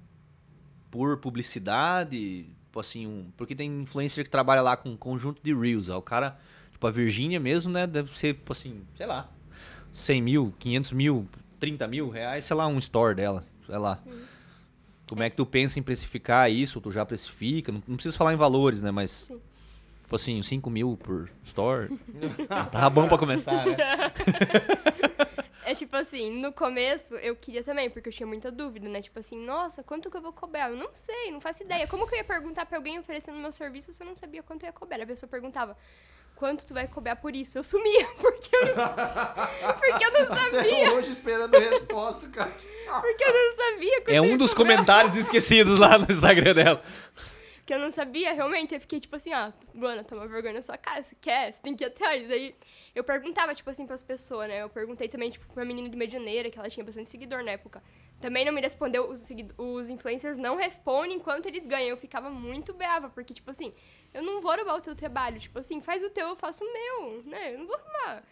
por publicidade, tipo assim, um, porque tem influencer que trabalha lá com um conjunto de reels, ó, o cara... Tipo, a Virgínia mesmo, né? Deve ser, tipo assim, sei lá, 100 mil, 500 mil, 30 mil reais, sei lá, um store dela, sei lá. Como é. é que tu pensa em precificar isso? Tu já precifica? Não, não precisa falar em valores, né? Mas, Sim. tipo assim, 5 mil por store. Tá bom pra começar, né? É tipo assim, no começo eu queria também, porque eu tinha muita dúvida, né? Tipo assim, nossa, quanto que eu vou cobrar? Eu não sei, não faço ideia. Como que eu ia perguntar pra alguém oferecendo meu serviço se eu não sabia quanto eu ia cobrar? A pessoa perguntava, quanto tu vai cobrar por isso? Eu sumia, porque eu não, porque eu não sabia. Até hoje esperando resposta, cara. porque eu não sabia. É um dos cobrar. comentários esquecidos lá no Instagram dela. Que eu não sabia, realmente. Eu fiquei tipo assim, ó, ah, Luana, toma tá vergonha na sua casa você quer? Você tem que ir atrás. Aí eu perguntava, tipo assim, pras pessoas, né? Eu perguntei também, tipo, pra menina de Medianeira, que ela tinha bastante seguidor na época. Também não me respondeu, os, os influencers não respondem enquanto eles ganham. Eu ficava muito brava, porque, tipo assim, eu não vou roubar o teu trabalho. Tipo assim, faz o teu, eu faço o meu, né? Eu não vou roubar.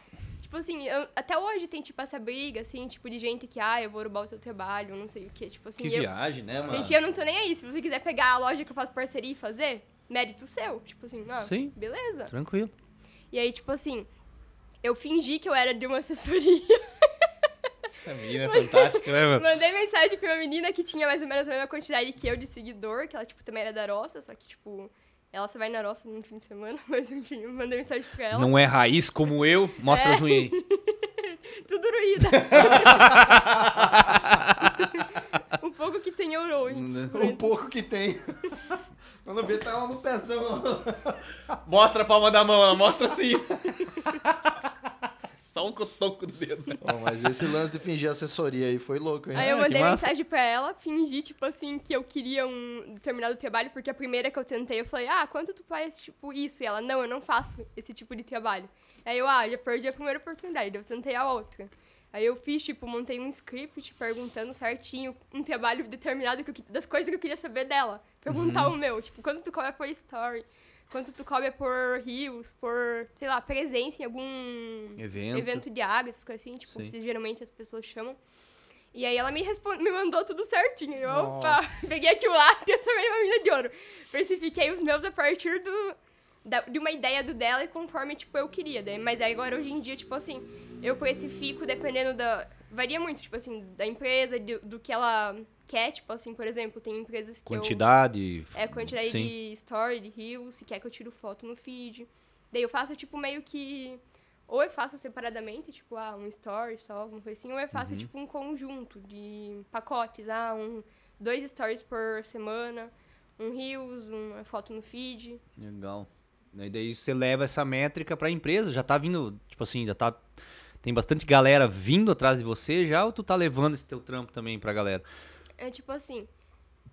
Tipo assim, eu, até hoje tem, tipo, essa briga, assim, tipo, de gente que, ah, eu vou roubar o teu trabalho, não sei o quê. Tipo assim. Que eu, viagem, né, mano? Gente, eu não tô nem aí. Se você quiser pegar a loja que eu faço parceria e fazer, mérito seu. Tipo assim, não, Sim, beleza. Tranquilo. E aí, tipo assim, eu fingi que eu era de uma assessoria. Essa menina é fantástica, né, mano? Mandei mensagem pra uma menina que tinha mais ou menos a mesma quantidade que eu de seguidor, que ela, tipo, também era da roça, só que, tipo, ela só vai na Europa no fim de semana, mas enfim, eu mandei mensagem pra ela. Não é raiz como eu? Mostra é. as unhas aí. Tudo ruída. o pouco que tem euro, gente. O pouco que tem. Quando vê, tá ela no pezão. mostra a palma da mão, ela mostra assim. Só um cotoco do dedo. Oh, mas esse lance de fingir assessoria aí foi louco, hein? Aí eu ah, mandei mensagem pra ela, fingi, tipo assim, que eu queria um determinado trabalho, porque a primeira que eu tentei, eu falei, ah, quanto tu faz, tipo, isso? E ela, não, eu não faço esse tipo de trabalho. Aí eu, ah, já perdi a primeira oportunidade, eu tentei a outra. Aí eu fiz, tipo, montei um script perguntando certinho um trabalho determinado que eu, das coisas que eu queria saber dela. Perguntar uhum. o meu, tipo, quanto tu cobra é por story? Quanto tu cobra por rios, por, sei lá, presença em algum evento, evento de água, essas coisas assim, tipo, Sim. que geralmente as pessoas chamam. E aí ela me, responde, me mandou tudo certinho. Eu, opa, peguei aquilo lá e também uma mina de ouro. Precifiquei os meus a partir do, da, de uma ideia do dela e conforme, tipo, eu queria. Né? mas aí agora, hoje em dia, tipo assim, eu precifico dependendo da... Varia muito, tipo assim, da empresa, do que ela quer, é, tipo assim, por exemplo, tem empresas que Quantidade. Eu, é, quantidade sim. de story, de reels, se quer que eu tiro foto no feed. Daí eu faço, tipo, meio que... Ou eu faço separadamente, tipo, ah, um story só, alguma coisa assim. Ou eu faço, uhum. tipo, um conjunto de pacotes. Ah, um, dois stories por semana, um reels, uma foto no feed. Legal. E daí você leva essa métrica pra empresa. Já tá vindo, tipo assim, já tá... Tem bastante galera vindo atrás de você já ou tu tá levando esse teu trampo também pra galera? é tipo assim.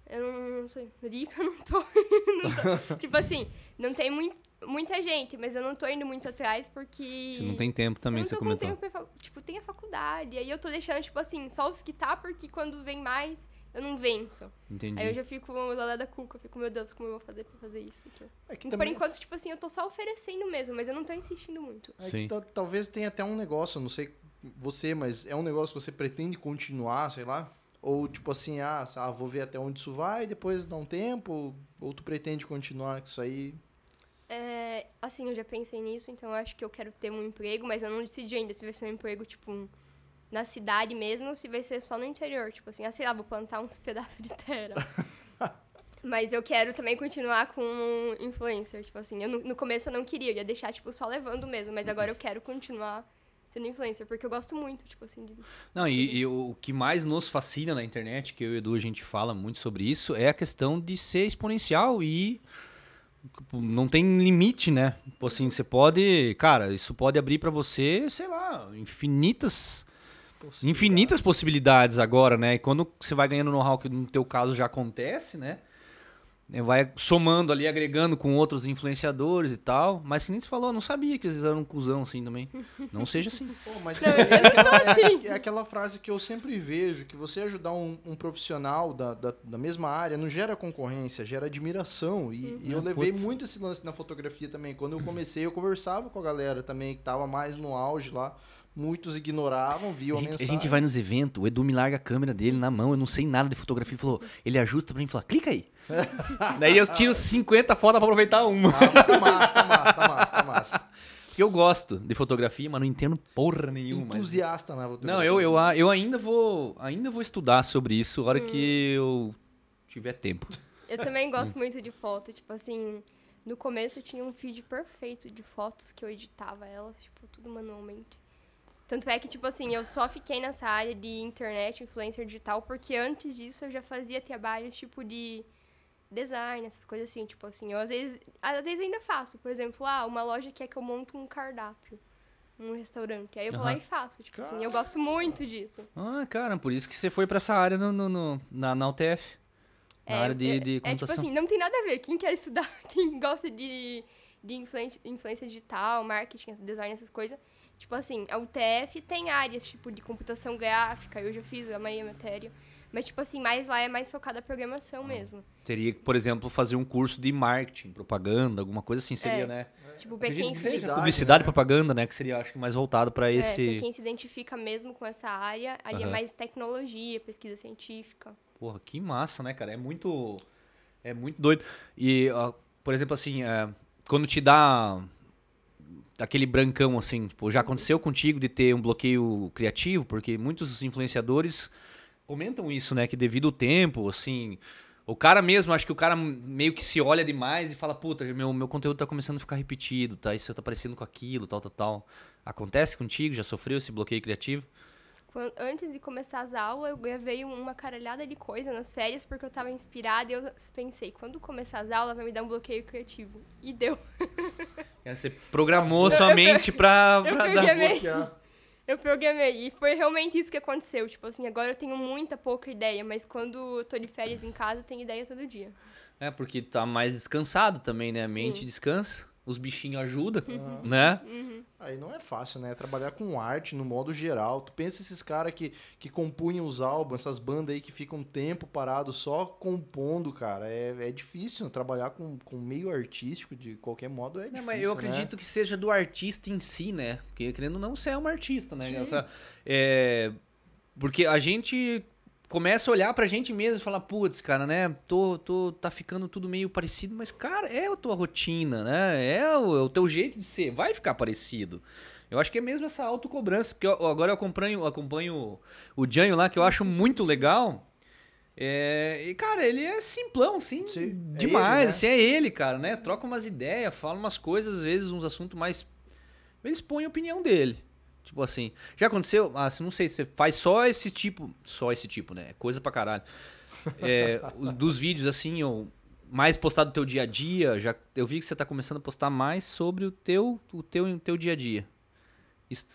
Eu não, não sei. Rica, não tô. indo. tipo assim, não tem muito, muita gente, mas eu não tô indo muito atrás porque. não tem tempo também, você comentou. tempo tipo, tem a faculdade. Aí eu tô deixando, tipo assim, só os que tá, porque quando vem mais, eu não venço. Entendi. Aí eu já fico lá da cuca, eu fico, meu Deus, como eu vou fazer pra fazer isso? Aqui? É que Por enquanto, tipo assim, eu tô só oferecendo mesmo, mas eu não tô insistindo muito. É Sim. talvez tenha até um negócio, não sei você, mas é um negócio que você pretende continuar, sei lá, ou tipo assim, ah, ah, vou ver até onde isso vai, depois dá um tempo, ou tu pretende continuar com isso aí? É, assim, eu já pensei nisso, então eu acho que eu quero ter um emprego, mas eu não decidi ainda se vai ser um emprego, tipo, na cidade mesmo ou se vai ser só no interior. Tipo assim, ah, sei lá, vou plantar uns pedaços de terra. mas eu quero também continuar com um influencer, tipo assim. Eu, no, no começo eu não queria, eu ia deixar, tipo, só levando mesmo, mas agora eu quero continuar sendo influencer, porque eu gosto muito, tipo assim. De... Não, e, e, o que mais nos fascina na internet, que eu e o Edu a gente fala muito sobre isso, é a questão de ser exponencial e tipo, não tem limite, né? Tipo assim, você pode, cara, isso pode abrir para você, sei lá, infinitas possibilidades. infinitas possibilidades agora, né? E quando você vai ganhando know-how que no teu caso já acontece, né? Né, vai somando ali, agregando com outros influenciadores e tal. Mas que nem você falou, eu não sabia que eles eram um cuzão assim também. Não seja assim. Pô, mas não, é, é, assim. é, aquela frase que eu sempre vejo, que você ajudar um, um profissional da, da, da, mesma área não gera concorrência, gera admiração. E, uhum. e eu uhum. levei Putz. muito esse lance na fotografia também. Quando eu comecei, eu conversava com a galera também que tava mais no auge lá. Muitos ignoravam, viam a, a, mensagem. A gente vai nos eventos, o Edu me larga a câmera dele na mão, eu não sei nada de fotografia. Ele falou, ele ajusta pra mim e fala, clica aí. Daí eu tiro 50 fotos pra aproveitar uma. Ah, tá massa, tá massa, tá massa, tá massa. Porque eu gosto de fotografia, mas não entendo porra nenhuma. Entusiasta na fotografia. Não, eu, eu, eu ainda, vou, ainda vou estudar sobre isso a hora hum. que eu tiver tempo. Eu também gosto muito de foto, tipo assim... No começo eu tinha um feed perfeito de fotos que eu editava elas, tipo, tudo manualmente. Tanto é que, tipo assim, eu só fiquei nessa área de internet, influencer digital, porque antes disso eu já fazia trabalhos, tipo, de design, essas coisas assim, tipo assim. Eu às vezes, às vezes ainda faço, por exemplo, ah, uma loja quer que eu monte um cardápio num restaurante. Aí eu uhum. vou lá e faço, tipo cara. assim, eu gosto muito disso. Ah, cara, por isso que você foi para essa área no, no, no, na, na UTF. Na é, área de, é, de É tipo assim, não tem nada a ver. Quem quer estudar, quem gosta de, de influência digital, marketing, design, essas coisas, Tipo assim, a é UTF tem áreas, tipo, de computação gráfica, eu já fiz a minha matéria. Mas, tipo assim, mais lá é mais focada a programação ah. mesmo. Teria que, por exemplo, fazer um curso de marketing, propaganda, alguma coisa assim, seria, é. né? Tipo, pra quem se... Publicidade, né? propaganda, né? Que seria, acho que, mais voltado para é, esse... Pra quem se identifica mesmo com essa área, aí uhum. é mais tecnologia, pesquisa científica. Porra, que massa, né, cara? É muito... É muito doido. E, por exemplo, assim, é, quando te dá aquele brancão assim, tipo, já aconteceu contigo de ter um bloqueio criativo? Porque muitos influenciadores comentam isso, né? Que devido ao tempo, assim. O cara mesmo, acho que o cara meio que se olha demais e fala, puta, meu, meu conteúdo tá começando a ficar repetido, tá? Isso tá parecendo com aquilo, tal, tal, tal. Acontece contigo? Já sofreu esse bloqueio criativo? Quando, antes de começar as aulas, eu gravei uma caralhada de coisa nas férias porque eu tava inspirada e eu pensei, quando começar as aulas vai me dar um bloqueio criativo. E deu. Você programou sua mente pra, pra eu dar bloquear. Eu programei. E foi realmente isso que aconteceu. Tipo assim, agora eu tenho muita pouca ideia, mas quando eu tô de férias em casa, eu tenho ideia todo dia. É, porque tá mais descansado também, né? A Sim. mente descansa os bichinhos ajudam, uhum. né? Uhum. Aí não é fácil, né? Trabalhar com arte no modo geral. Tu pensa esses caras que, que compunham os álbuns, essas bandas aí que ficam um tempo parado só compondo, cara. É, é difícil trabalhar com, com meio artístico, de qualquer modo, é não, difícil. Mas eu né? acredito que seja do artista em si, né? Porque querendo não, você é um artista, né? Sim. É, porque a gente começa a olhar pra gente mesmo e falar, putz, cara, né? Tô, tô, tá ficando tudo meio parecido, mas, cara, é a tua rotina, né? É o, é o teu jeito de ser, vai ficar parecido. Eu acho que é mesmo essa autocobrança, porque eu, agora eu acompanho, acompanho o Janho lá, que eu acho muito legal. É, e, cara, ele é simplão, assim, Sim. demais. É ele, né? assim, é ele, cara, né? Troca umas ideias, fala umas coisas, às vezes uns assuntos mais. Ele expõe a opinião dele. Tipo assim, já aconteceu, assim, não sei, você faz só esse tipo, só esse tipo, né? É coisa pra caralho. É, dos vídeos, assim, ou mais postado do teu dia a dia, já, eu vi que você tá começando a postar mais sobre o teu, o teu, o teu dia a dia. Isso,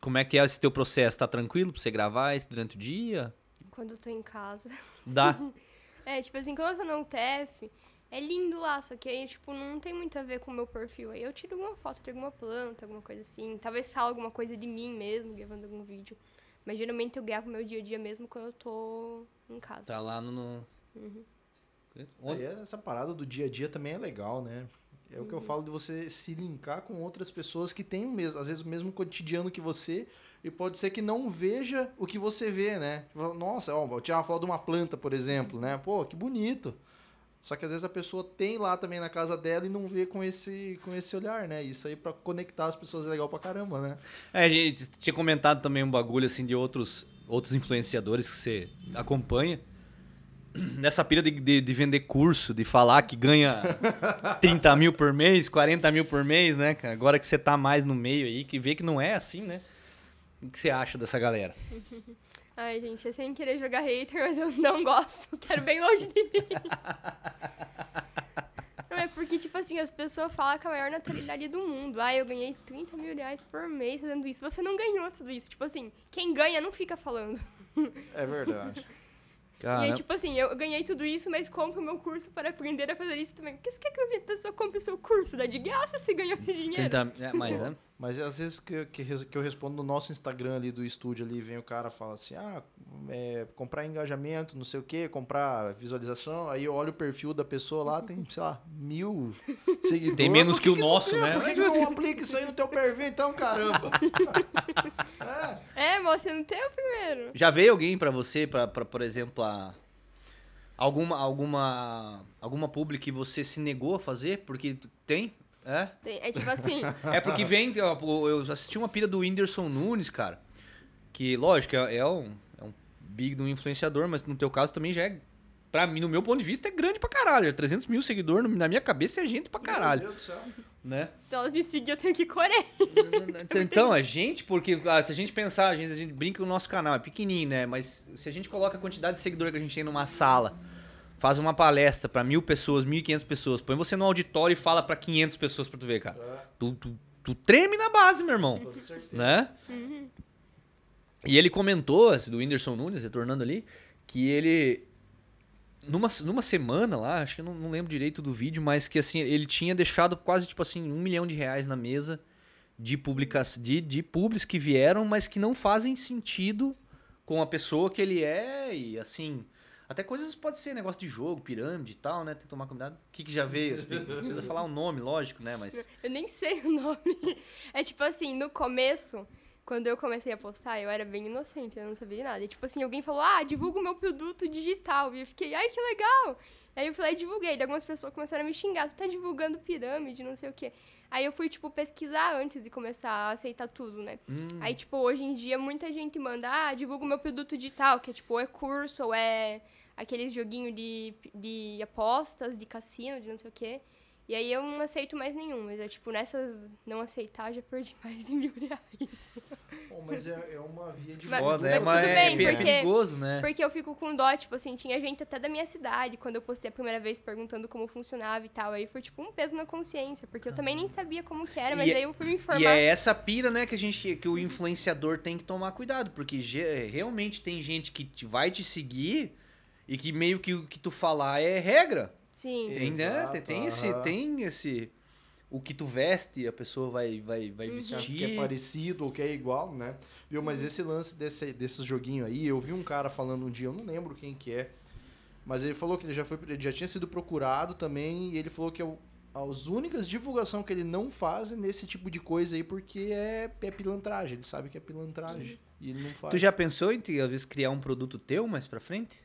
como é que é esse teu processo? Tá tranquilo pra você gravar isso durante o dia? Quando eu tô em casa. Dá. é, tipo assim, quando eu tô TEF, é lindo lá, só que aí, tipo, não tem muito a ver com o meu perfil. Aí eu tiro alguma foto de alguma planta, alguma coisa assim. Talvez fale alguma coisa de mim mesmo, gravando algum vídeo. Mas geralmente eu gravo meu dia a dia mesmo quando eu tô em casa. Tá lá no. Uhum. Aí essa parada do dia a dia também é legal, né? É uhum. o que eu uhum. falo de você se linkar com outras pessoas que têm, mesmo, às vezes, o mesmo cotidiano que você. E pode ser que não veja o que você vê, né? Tipo, nossa, ó, vou tirar uma foto de uma planta, por exemplo, né? Pô, que bonito. Só que às vezes a pessoa tem lá também na casa dela e não vê com esse, com esse olhar, né? Isso aí para conectar as pessoas é legal pra caramba, né? É, a gente tinha comentado também um bagulho assim de outros, outros influenciadores que você acompanha. Nessa pilha de, de, de vender curso, de falar que ganha 30 mil por mês, 40 mil por mês, né? Agora que você tá mais no meio aí, que vê que não é assim, né? O que você acha dessa galera? Ai, gente, eu é sem querer jogar hater, mas eu não gosto. Quero bem longe de mim. não, é porque, tipo assim, as pessoas falam que é a maior naturalidade do mundo. Ai, eu ganhei 30 mil reais por mês fazendo isso. Você não ganhou tudo isso. Tipo assim, quem ganha não fica falando. É verdade. Cara, e aí, tipo assim, eu ganhei tudo isso, mas compro o meu curso para aprender a fazer isso também. Por que você quer que a pessoa compre o seu curso? Dá de graça se ganhou esse dinheiro. 30, É, mas, né? Mas às vezes que, que, que, eu respondo no nosso Instagram ali do estúdio ali, vem o cara fala assim, ah, é, comprar engajamento, não sei o que, comprar visualização, aí eu olho o perfil da pessoa lá, tem, sei lá, mil seguidores. Tem menos que, que, o nosso, não, né? Por que, que não aplica isso aí no teu perfil então, caramba? é, é não tem teu primeiro. Já veio alguém para você, pra, pra, por exemplo, a... Alguma, alguma, alguma public que você se negou a fazer? Porque tem é? É tipo assim. É porque vem. eu assisti uma pilha do Whindersson Nunes, cara. Que, lógico, é, é um, é um big um influenciador, mas no teu caso também já é. Pra mim, no meu ponto de vista, é grande pra caralho. 300 é mil seguidores, na minha cabeça, é gente pra caralho. Meu Deus do céu. Né? Então elas me seguem, eu tenho que correr. então, a é gente, porque ah, se a gente pensar, a gente, a gente brinca que o nosso canal é pequenininho, né? Mas se a gente coloca a quantidade de seguidores que a gente tem numa sala faz uma palestra para mil pessoas, mil e quinhentos pessoas, põe você no auditório e fala para quinhentos pessoas para tu ver, cara. É. Tu, tu, tu, treme na base, meu irmão. Com certeza. Né? Uhum. E ele comentou, do Whindersson Nunes, retornando ali, que ele, numa, numa semana lá, acho que eu não, não, lembro direito do vídeo, mas que assim, ele tinha deixado quase, tipo assim, um milhão de reais na mesa de, publica de, de públicos que vieram, mas que não fazem sentido com a pessoa que ele é e, assim até coisas pode ser negócio de jogo, pirâmide e tal, né? Tem que tomar cuidado. O que, que já veio? Não precisa falar o um nome, lógico, né? Mas. Eu nem sei o nome. É tipo assim, no começo, quando eu comecei a postar, eu era bem inocente, eu não sabia nada. E tipo assim, alguém falou, ah, divulga o meu produto digital. E eu fiquei, ai, que legal! Aí eu falei, ah, divulguei. E algumas pessoas começaram a me xingar, tu tá divulgando pirâmide, não sei o quê. Aí eu fui, tipo, pesquisar antes e começar a aceitar tudo, né? Hum. Aí, tipo, hoje em dia, muita gente manda, ah, divulga o meu produto digital, que é, tipo, ou é curso, ou é aqueles joguinhos de, de apostas, de cassino, de não sei o quê. E aí eu não aceito mais nenhum, mas é tipo, nessas não aceitar, já perdi mais de mil reais. Bom, mas é, é uma via de foda, é mas, é, bem, é, porque, perigoso, né? Porque eu fico com dó, tipo assim, tinha gente até da minha cidade, quando eu postei a primeira vez, perguntando como funcionava e tal. Aí foi tipo um peso na consciência, porque eu também nem ah. sabia como que era, mas e é- aí eu fui me informar. E é essa pira, né, que a gente, que o influenciador tem que tomar cuidado, porque realmente tem gente que vai te seguir e que meio que o que tu falar é regra. Sim. Tem, né? tem, esse, tem esse. O que tu veste, a pessoa vai, vai, vai uhum. vestir. Que é, é parecido ou que é igual, né? Viu? Mas uhum. esse lance desse, desse joguinho aí, eu vi um cara falando um dia, eu não lembro quem que é, mas ele falou que ele já, foi, ele já tinha sido procurado também, e ele falou que é o, as únicas divulgação que ele não faz é nesse tipo de coisa aí, porque é, é pilantragem, ele sabe que é pilantragem. Sim. E ele não faz. Tu já pensou em, talvez criar um produto teu mais pra frente?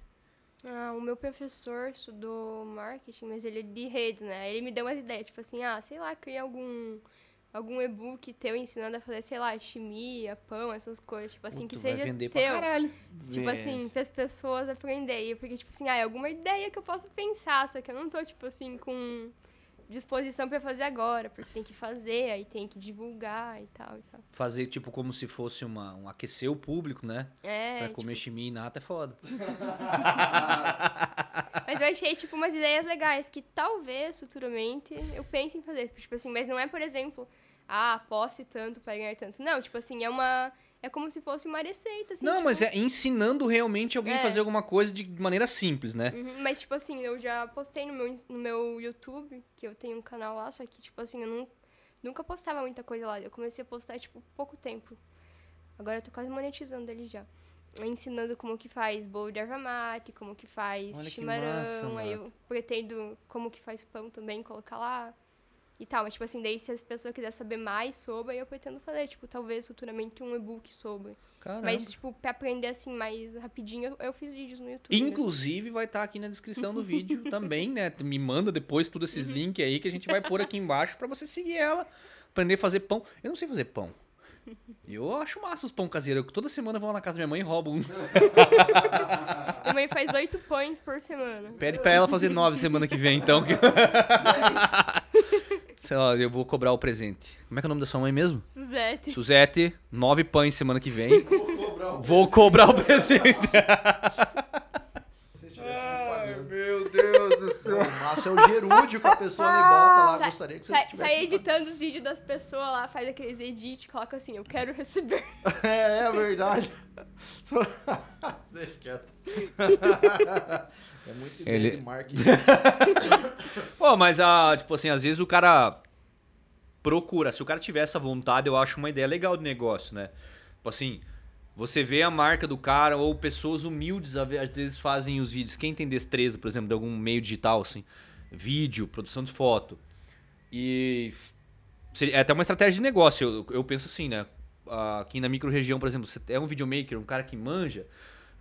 Ah, o meu professor estudou marketing, mas ele é de redes, né? Ele me deu umas ideias, tipo assim, ah, sei lá, cria algum algum e-book teu ensinando a fazer, sei lá, chimia, pão, essas coisas, tipo assim, que seja teu. Pra caralho. Tipo assim, para as pessoas aprenderem, porque tipo assim, ah, é alguma ideia que eu posso pensar, só que eu não tô tipo assim com disposição para fazer agora, porque tem que fazer, aí tem que divulgar e tal e tal. Fazer tipo como se fosse uma, um aquecer o público, né? É. Pra tipo... comer chimia e nata é foda. mas eu achei, tipo, umas ideias legais que talvez futuramente eu pense em fazer. Tipo assim, mas não é, por exemplo, ah, posse tanto para ganhar tanto. Não, tipo assim, é uma é como se fosse uma receita, assim. Não, tipo... mas é ensinando realmente alguém a é. fazer alguma coisa de maneira simples, né? Uhum, mas, tipo assim, eu já postei no meu, no meu YouTube, que eu tenho um canal lá, só que, tipo assim, eu não, nunca postava muita coisa lá. Eu comecei a postar, tipo, pouco tempo. Agora eu tô quase monetizando ele já. Ensinando como que faz bolo de erva mate, como que faz Olha chimarrão. Que massa, aí eu pretendo como que faz pão também, colocar lá e tal. Mas, tipo assim, daí se as pessoas quiserem saber mais sobre, eu pretendo fazer, tipo, talvez futuramente um e-book sobre. Caramba. Mas, tipo, pra aprender assim mais rapidinho, eu, eu fiz vídeos no YouTube. Inclusive, mesmo. vai estar tá aqui na descrição do vídeo também, né? Me manda depois todos esses uhum. links aí que a gente vai pôr aqui embaixo para você seguir ela, aprender a fazer pão. Eu não sei fazer pão. Eu acho massa os pão caseiro. Eu, toda semana eu vou lá na casa da minha mãe e roubo um. minha mãe faz oito pães por semana. Pede pra ela fazer nove semana que vem, então eu vou cobrar o presente. Como é que é o nome da sua mãe mesmo? Suzete. Suzete, nove pães semana que vem. Vou cobrar o vou presente. Cobrar o presente. Ai, meu Deus do céu. O massa é o Gerúdio que a pessoa me bota lá. Sa Gostaria que você sa tivesse... Sai editando os vídeos das pessoas lá, faz aqueles edits, coloca assim, eu quero receber. É, é verdade. Deixa quieto. É muito ideia Ele... de marketing. Pô, mas, a, ah, tipo assim, às vezes o cara procura. Se o cara tiver essa vontade, eu acho uma ideia legal de negócio, né? Tipo assim, você vê a marca do cara ou pessoas humildes às vezes fazem os vídeos. Quem tem destreza, por exemplo, de algum meio digital, assim, vídeo, produção de foto. E é até uma estratégia de negócio. Eu, eu penso assim, né? Ah, aqui na micro região, por exemplo, você é um videomaker, um cara que manja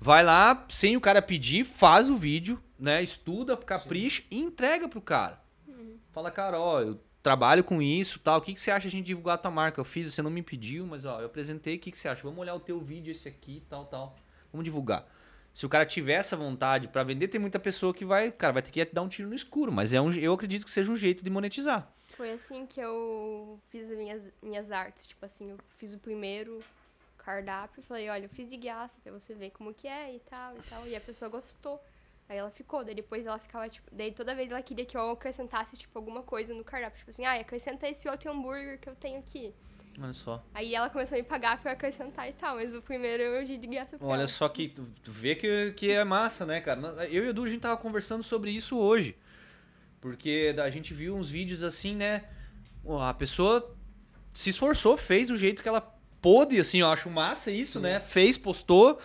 Vai lá, sem o cara pedir, faz o vídeo, né? Estuda, capricha Sim. e entrega pro cara. Uhum. Fala, cara, ó, eu trabalho com isso tal. O que, que você acha de a gente divulgar a tua marca? Eu fiz, você não me pediu, mas ó, eu apresentei, o que, que você acha? Vamos olhar o teu vídeo, esse aqui, tal, tal. Vamos divulgar. Se o cara tiver essa vontade para vender, tem muita pessoa que vai, cara, vai ter que dar um tiro no escuro, mas é um, eu acredito que seja um jeito de monetizar. Foi assim que eu fiz minhas, minhas artes, tipo assim, eu fiz o primeiro, cardápio, falei, olha, eu fiz de graça pra você ver como que é e tal e tal. E a pessoa gostou. Aí ela ficou, daí depois ela ficava, tipo, daí toda vez ela queria que eu acrescentasse, tipo, alguma coisa no cardápio. Tipo assim, ah, acrescenta esse outro hambúrguer que eu tenho aqui. Olha só. Aí ela começou a me pagar pra eu acrescentar e tal, mas o primeiro eu di de graça pra Olha ela. só que tu, tu vê que, que é massa, né, cara? Eu e o Edu, a gente tava conversando sobre isso hoje. Porque a gente viu uns vídeos assim, né? A pessoa se esforçou, fez do jeito que ela pôde, assim, eu acho massa isso, Sim. né? Fez, postou.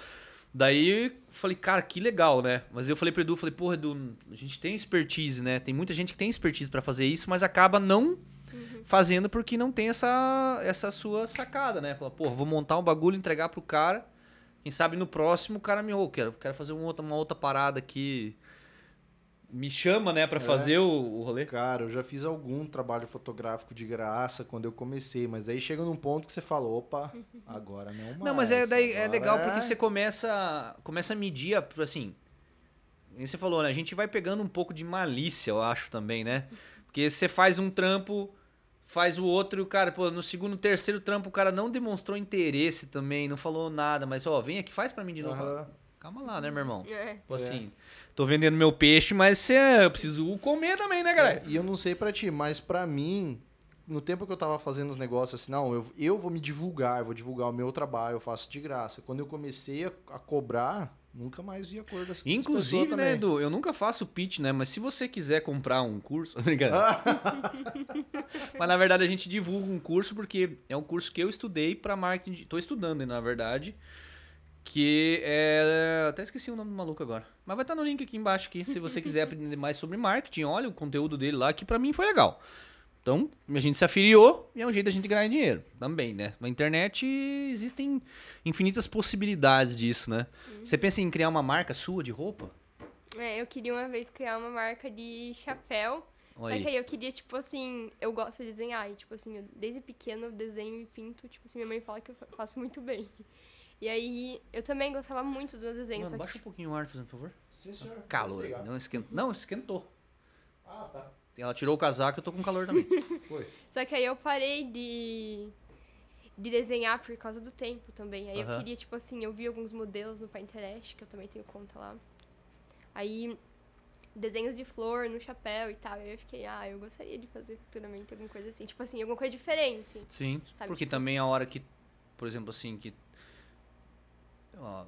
Daí falei, cara, que legal, né? Mas eu falei pro Edu, falei, porra, Edu, a gente tem expertise, né? Tem muita gente que tem expertise para fazer isso, mas acaba não uhum. fazendo porque não tem essa, essa sua sacada, né? Fala, porra, vou montar um bagulho, entregar pro cara. Quem sabe no próximo o cara me, ô, oh, quero, quero fazer uma outra, uma outra parada aqui me chama, né, para é. fazer o, o rolê? Cara, eu já fiz algum trabalho fotográfico de graça quando eu comecei, mas aí chega num ponto que você fala, opa, agora não mais. Não, mas é, daí, é legal é... porque você começa, começa a medir, tipo assim, você falou, né, a gente vai pegando um pouco de malícia, eu acho também, né? Porque você faz um trampo, faz o outro e o cara, pô, no segundo, terceiro trampo o cara não demonstrou interesse também, não falou nada, mas ó, vem aqui, faz para mim de novo. Uhum. Calma lá, né, meu irmão? É. é. Tipo assim, tô vendendo meu peixe, mas eu preciso comer também, né, galera? É, e eu não sei para ti, mas para mim, no tempo que eu tava fazendo os negócios assim, não, eu, eu vou me divulgar, eu vou divulgar o meu trabalho, eu faço de graça. Quando eu comecei a, a cobrar, nunca mais vi a cor dessa Inclusive, né, Edu, eu nunca faço pitch, né? Mas se você quiser comprar um curso. Obrigado. Tá mas na verdade a gente divulga um curso porque é um curso que eu estudei para marketing. Tô estudando, né, na verdade. Que é. Até esqueci o nome do maluco agora. Mas vai estar tá no link aqui embaixo aqui, se você quiser aprender mais sobre marketing. Olha o conteúdo dele lá, que para mim foi legal. Então, a gente se afiliou e é um jeito da gente ganhar dinheiro também, né? Na internet existem infinitas possibilidades disso, né? Uhum. Você pensa em criar uma marca sua de roupa? É, eu queria uma vez criar uma marca de chapéu. Olha. Só que aí eu queria, tipo assim, eu gosto de desenhar. E, tipo assim, eu, desde pequeno eu desenho e pinto. Tipo assim, minha mãe fala que eu faço muito bem. E aí, eu também gostava muito dos meus desenhos. Mano, baixa que... um pouquinho o ar, por favor. Sim, senhor. Calor. Não, esquent... não, esquentou. Ah, tá. Ela tirou o casaco, eu tô com calor também. Foi. Só que aí eu parei de de desenhar por causa do tempo também. Aí eu queria, tipo assim, eu vi alguns modelos no Pinterest, que eu também tenho conta lá. Aí, desenhos de flor no chapéu e tal. Aí eu fiquei, ah, eu gostaria de fazer futuramente alguma coisa assim. Tipo assim, alguma coisa diferente. Sim, sabe? porque tipo também a hora que, por exemplo, assim, que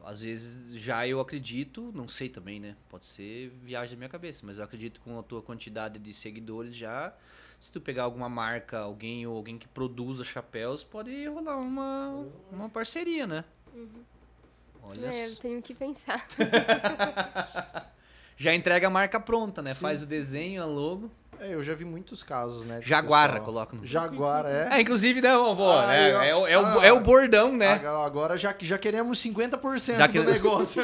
às vezes já eu acredito, não sei também, né? Pode ser viagem da minha cabeça, mas eu acredito com a tua quantidade de seguidores já, se tu pegar alguma marca, alguém ou alguém que produza chapéus, pode rolar uma, uma parceria, né? Uhum. Olha é, eu tenho que pensar. já entrega a marca pronta, né? Sim. Faz o desenho, a logo. É, eu já vi muitos casos, né? Jaguara, coloca no. Jaguara, é. É, inclusive, né, vovô? Ah, é, é, o, é, o, ah. é o bordão, né? Agora já, já queremos 50% já que... do negócio.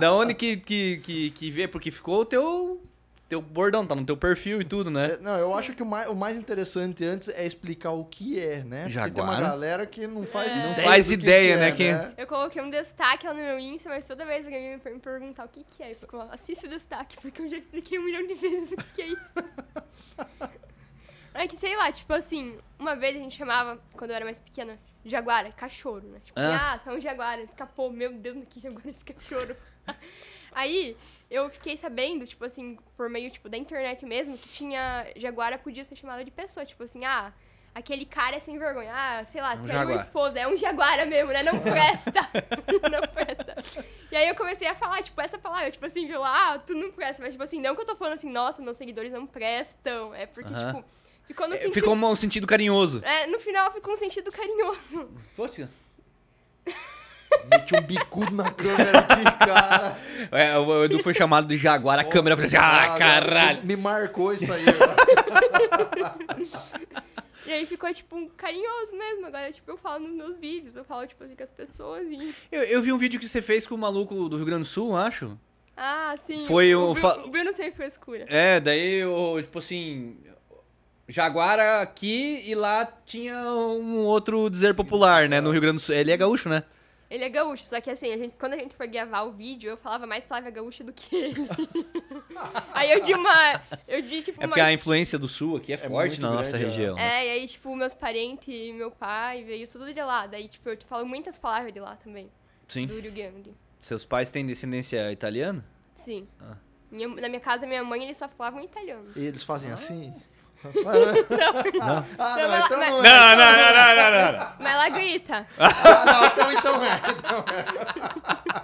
da onde que, que, que, que vê? Porque ficou o teu teu bordão, tá no teu perfil e tudo, né? É, não, eu acho que o mais, o mais interessante antes é explicar o que é, né? Jaguar. Porque tem uma galera que não faz é. ideia. Não faz ideia, que né? Que é, né? Eu coloquei um destaque lá no meu Insta, mas toda vez alguém me perguntar o que, que é, eu fico assiste o destaque, porque eu já expliquei um milhão de vezes o que é isso. É que, sei lá, tipo assim, uma vez a gente chamava, quando eu era mais pequena, jaguara, é cachorro, né? Tipo, ah, ah tá um jaguara, escapou, meu Deus, que jaguara esse cachorro. Aí eu fiquei sabendo, tipo assim, por meio tipo, da internet mesmo, que tinha. Jaguara podia ser chamada de pessoa. Tipo assim, ah, aquele cara é sem vergonha. Ah, sei lá, é um traiu uma esposa. É um jaguara mesmo, né? Não presta. não presta. E aí eu comecei a falar, tipo, essa palavra, tipo assim, viu lá, ah, tu não presta. Mas, tipo assim, não que eu tô falando assim, nossa, meus seguidores não prestam. É porque, uh -huh. tipo, ficou no é, sentido. Ficou um sentido carinhoso. É, no final ficou um sentido carinhoso. Poxa. Meti um bicudo na câmera aqui, cara. É, o Edu foi chamado de jaguar, a câmera falou assim, ah, caralho. Me, me marcou isso aí. Né? E aí ficou, tipo, um carinhoso mesmo. Agora, tipo, eu falo nos meus vídeos, eu falo, tipo, assim, com as pessoas e... Eu, eu vi um vídeo que você fez com o maluco do Rio Grande do Sul, acho. Ah, sim. Foi o, o, Bru, o Bruno sempre frescura. É, daí, eu, tipo assim... Jaguar aqui e lá tinha um outro dizer sim, popular, né? No Rio Grande do Sul. Ele é gaúcho, né? Ele é gaúcho, só que assim, a gente, quando a gente foi gravar o vídeo, eu falava mais palavra gaúcha do que ele. aí eu de uma. Eu de, tipo, é porque uma... a influência do sul aqui é, é forte na nossa é. região. Né? É, e aí, tipo, meus parentes, meu pai, veio tudo de lá. Daí, tipo, eu falo muitas palavras de lá também. Sim. Do Uruguai. Seus pais têm descendência italiana? Sim. Ah. Minha, na minha casa, minha mãe, eles só falavam italiano. E eles fazem ah. assim? Ah, não. Então é. não, não, não, não, não, não, Mas ela grita. Ah, não, então, então é. Então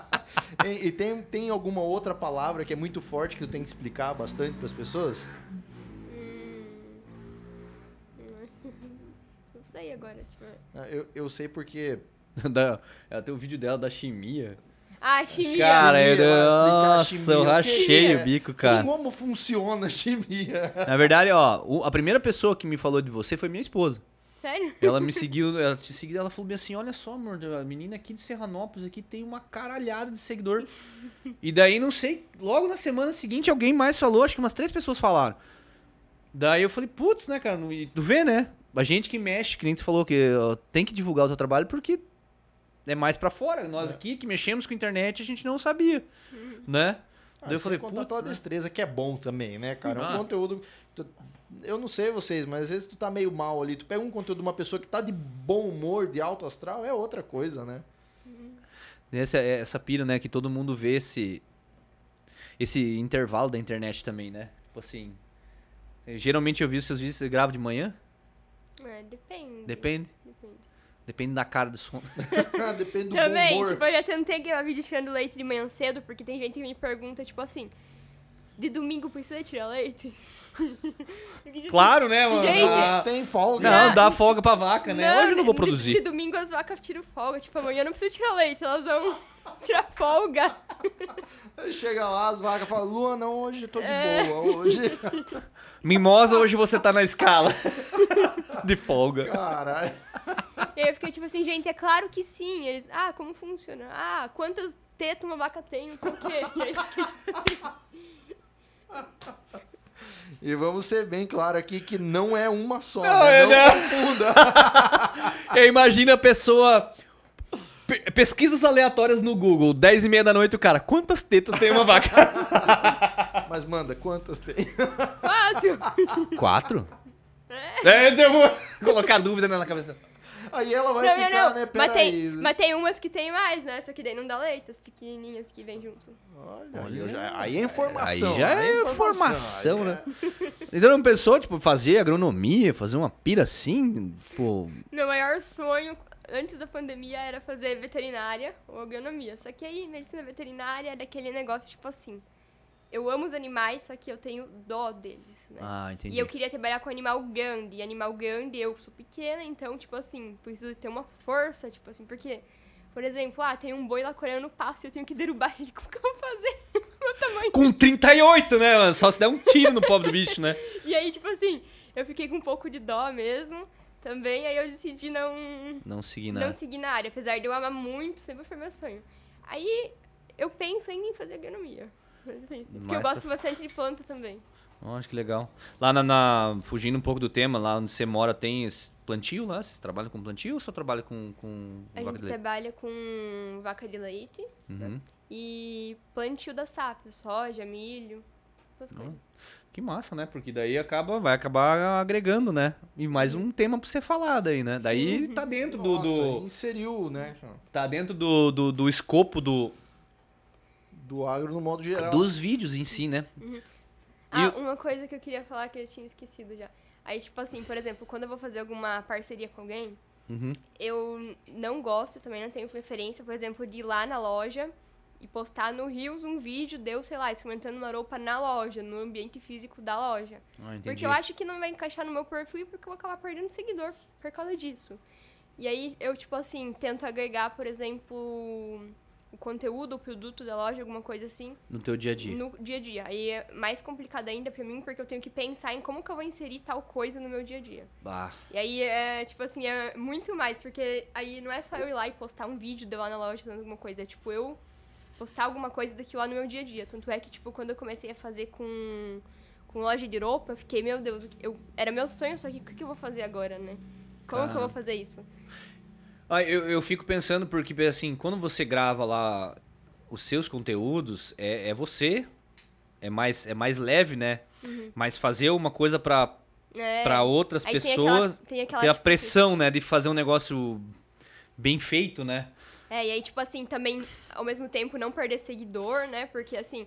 é. E, e, tem, tem alguma outra palavra que é muito forte que tu tem que explicar bastante para as pessoas? Hum, não sei agora, tipo. Ah, eu, eu sei porque. ela tem o um vídeo dela da chimia. Ah, chimia. Cara, chimia, nossa, chimia, eu rachei o bico, cara. Como funciona a chimia? Na verdade, ó, a primeira pessoa que me falou de você foi minha esposa. Sério? Ela me seguiu, ela te seguiu, ela falou assim: olha só, amor, a menina aqui de Serranópolis aqui tem uma caralhada de seguidor. e daí, não sei, logo na semana seguinte alguém mais falou, acho que umas três pessoas falaram. Daí eu falei, putz, né, cara? tu vê, né? A gente que mexe, que nem você falou, que ó, tem que divulgar o teu trabalho porque é mais para fora. Nós é. aqui que mexemos com a internet, a gente não sabia, uhum. né? Ah, eu falei, contar toda a né? destreza que é bom também, né, cara? É ah. Um conteúdo tu, eu não sei vocês, mas às vezes tu tá meio mal ali, tu pega um conteúdo de uma pessoa que tá de bom humor, de alto astral, é outra coisa, né? Uhum. Essa, é, essa pira, né, que todo mundo vê esse, esse intervalo da internet também, né? Tipo assim, geralmente eu vi os seus vídeos, você grava de manhã? É, depende. Depende? Depende da cara do sono. Ah, depende do Também, tipo, eu já tentei gravar vídeo tirando leite de manhã cedo, porque tem gente que me pergunta, tipo assim, de domingo precisa tirar leite? Assim. Claro, né, mano? Gente, ah, tem folga. Não, dá folga pra vaca, né? Não, Hoje eu não vou produzir. De, de domingo as vacas tiram folga. Tipo, amanhã eu não preciso tirar leite, elas vão tirar folga. Chega lá, as vacas falam, Lua, não, hoje tô de é. boa, hoje... Mimosa, hoje você tá na escala de folga. Caralho. E aí eu fiquei tipo assim, gente, é claro que sim. Eles, ah, como funciona? Ah, quantas tetas uma vaca tem, não sei o quê. E aí eu fiquei tipo assim. E vamos ser bem claro aqui que não é uma só. Não, né? É, não, não. Né? confunda. Imagina a pessoa. Pesquisas aleatórias no Google, 10 e meia da noite, o cara, quantas tetas tem uma vaca? Mas manda, quantas tem? Quatro! Quatro? É, é eu colocar dúvida na cabeça. Aí ela vai não, ficar, não. né? mas, tem, mas tem umas que tem mais, né? Só que daí não dá leite, as pequenininhas que vêm junto. Olha, aí, já, aí é informação. Aí já é, é informação, informação né? É... Então, uma pessoa, tipo, fazer agronomia, fazer uma pira assim, pô. Tipo, Meu maior sonho antes da pandemia era fazer veterinária ou agronomia. Só que aí, medicina veterinária é daquele negócio, tipo assim eu amo os animais, só que eu tenho dó deles, né? Ah, entendi. E eu queria trabalhar com animal grande. E animal grande, eu sou pequena, então, tipo assim, preciso ter uma força, tipo assim, porque, por exemplo, ah, tem um boi lá correndo no passo e eu tenho que derrubar ele. Como que eu vou fazer? Com 38, né, Só se der um tiro no pobre do bicho, né? e aí, tipo assim, eu fiquei com um pouco de dó mesmo. Também, aí eu decidi não. Não seguir na Não seguir na área, apesar de eu amar muito, sempre foi meu sonho. Aí eu penso ainda em fazer agronomia perfeito. Porque eu gosto pra... Tá bastante de planta também. acho que legal. Lá na, na, Fugindo um pouco do tema, lá onde você mora, tem plantio lá? você trabalha com plantio ou só trabalha com, com A vaca gente de leite? trabalha com vaca de leite uhum. e plantio da sapo, soja, milho, essas coisas. Que massa, né? Porque daí acaba, vai acabar agregando, né? E mais um tema pra você falar daí, né? Daí tá dentro Nossa, do, do. Inseriu, né? Tá dentro do, do, do escopo do, do agro no modo geral. Dos vídeos em si, né? Uhum. Ah, uma coisa que eu queria falar que eu tinha esquecido já. Aí, tipo assim, por exemplo, quando eu vou fazer alguma parceria com alguém, uhum. eu não gosto, também não tenho preferência, por exemplo, de ir lá na loja e postar no Rios um vídeo, deu, sei lá, experimentando uma roupa na loja, no ambiente físico da loja. Ah, porque eu acho que não vai encaixar no meu perfil porque eu vou acabar perdendo seguidor por causa disso. E aí eu, tipo assim, tento agregar, por exemplo, o conteúdo, o produto da loja, alguma coisa assim. No teu dia a dia. No dia a dia. Aí é mais complicado ainda para mim, porque eu tenho que pensar em como que eu vou inserir tal coisa no meu dia a dia. Bah. E aí é, tipo assim, é muito mais, porque aí não é só eu ir lá e postar um vídeo de lá na loja fazendo alguma coisa, é tipo eu postar alguma coisa daqui lá no meu dia a dia. Tanto é que, tipo, quando eu comecei a fazer com, com loja de roupa, eu fiquei, meu Deus, eu, era meu sonho, só que o que eu vou fazer agora, né? Como ah. que eu vou fazer isso? Ah, eu, eu fico pensando porque, assim, quando você grava lá os seus conteúdos, é, é você, é mais, é mais leve, né? Uhum. Mas fazer uma coisa pra, é. pra outras Aí pessoas, tem, aquela, tem, aquela, tem a tipo pressão, né, de fazer um negócio bem feito, né? É, e aí, tipo assim, também, ao mesmo tempo, não perder seguidor, né? Porque, assim,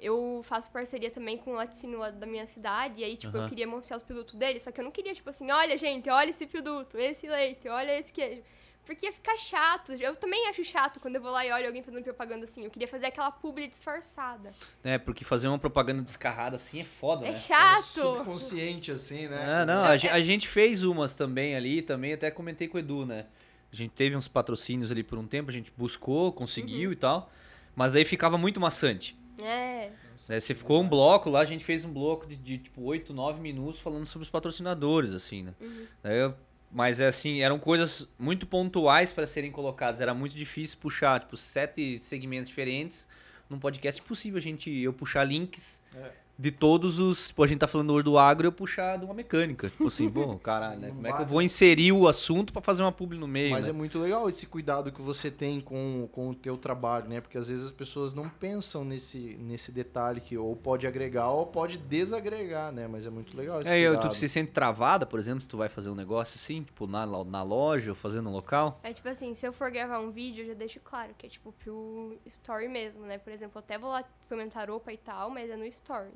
eu faço parceria também com o laticínio lá da minha cidade, e aí, tipo, uhum. eu queria anunciar os produtos dele, só que eu não queria, tipo assim, olha, gente, olha esse produto, esse leite, olha esse queijo. Porque ia ficar chato. Eu também acho chato quando eu vou lá e olho alguém fazendo propaganda assim. Eu queria fazer aquela publi disfarçada. É, porque fazer uma propaganda descarrada assim é foda, é né? Chato. É chato. subconsciente, assim, né? Ah, não, a, é... a gente fez umas também ali, também até comentei com o Edu, né? A gente teve uns patrocínios ali por um tempo, a gente buscou, conseguiu uhum. e tal. Mas aí ficava muito maçante. É. Né, você ficou um bloco lá, a gente fez um bloco de, de tipo 8, 9 minutos falando sobre os patrocinadores, assim, né? Uhum. Aí eu mas é assim, eram coisas muito pontuais para serem colocadas. Era muito difícil puxar, tipo, sete segmentos diferentes num podcast. Impossível a gente eu puxar links é de todos os. Tipo, a gente tá falando hoje do agro, eu puxar de uma mecânica. Tipo assim, bom, caralho, né? Como é que eu vou inserir o assunto para fazer uma publi no meio? Mas né? é muito legal esse cuidado que você tem com, com o teu trabalho, né? Porque às vezes as pessoas não pensam nesse, nesse detalhe que ou pode agregar ou pode desagregar, né? Mas é muito legal esse é, cuidado. tu se sente travada, por exemplo, se tu vai fazer um negócio assim, tipo, na, na loja ou fazendo um local? É tipo assim, se eu for gravar um vídeo, eu já deixo claro que é tipo pro story mesmo, né? Por exemplo, até vou lá comentar roupa e tal, mas é no story.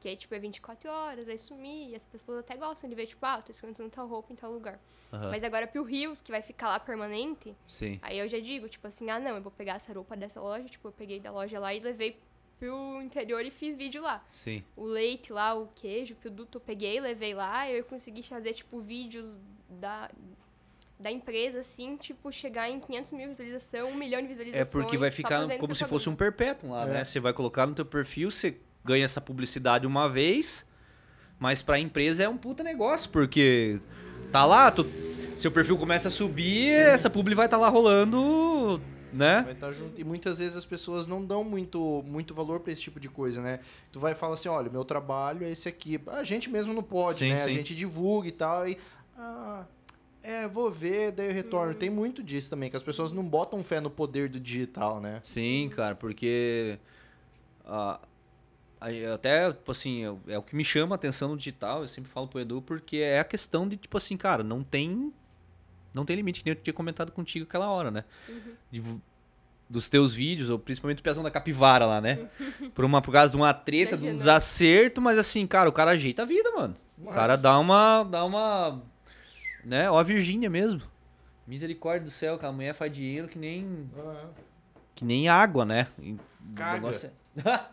Que aí, tipo, é 24 horas, vai sumir, e as pessoas até gostam de ver, tipo, ah, tô experimentando tal roupa em tal lugar. Uhum. Mas agora pro Rios, que vai ficar lá permanente, Sim. aí eu já digo, tipo assim, ah, não, eu vou pegar essa roupa dessa loja, tipo, eu peguei da loja lá e levei pro interior e fiz vídeo lá. Sim. O leite lá, o queijo, o produto eu peguei, levei lá, eu consegui fazer, tipo, vídeos da, da empresa, assim, tipo, chegar em 500 mil visualizações, um milhão de visualizações. É porque vai ficar como se fosse um perpétuo lá, é. né? Você vai colocar no teu perfil, você ganha essa publicidade uma vez, mas para a empresa é um puta negócio, porque tá lá, tu, seu perfil começa a subir, Sim. essa publi vai estar tá lá rolando né? Vai estar tá junto. E muitas vezes as pessoas não dão muito, muito valor para esse tipo de coisa, né? Tu vai falar assim, olha, meu trabalho é esse aqui. A gente mesmo não pode, sim, né? Sim. A gente divulga e tal. E, ah, é, vou ver, daí eu retorno. Hum. Tem muito disso também, que as pessoas não botam fé no poder do digital, né? Sim, cara, porque... Ah, até, tipo assim, é o que me chama a atenção no digital, eu sempre falo pro Edu, porque é a questão de, tipo assim, cara, não tem. Não tem limite, que nem eu tinha comentado contigo aquela hora, né? Uhum. De, dos teus vídeos, ou principalmente o pezão da capivara lá, né? Por, uma, por causa de uma treta, de um desacerto, mas assim, cara, o cara ajeita a vida, mano. Nossa. O cara dá uma. dá uma. Né? Ó a Virgínia mesmo. Misericórdia do céu, que a mulher faz dinheiro que nem. Que nem água, né? Caga. É-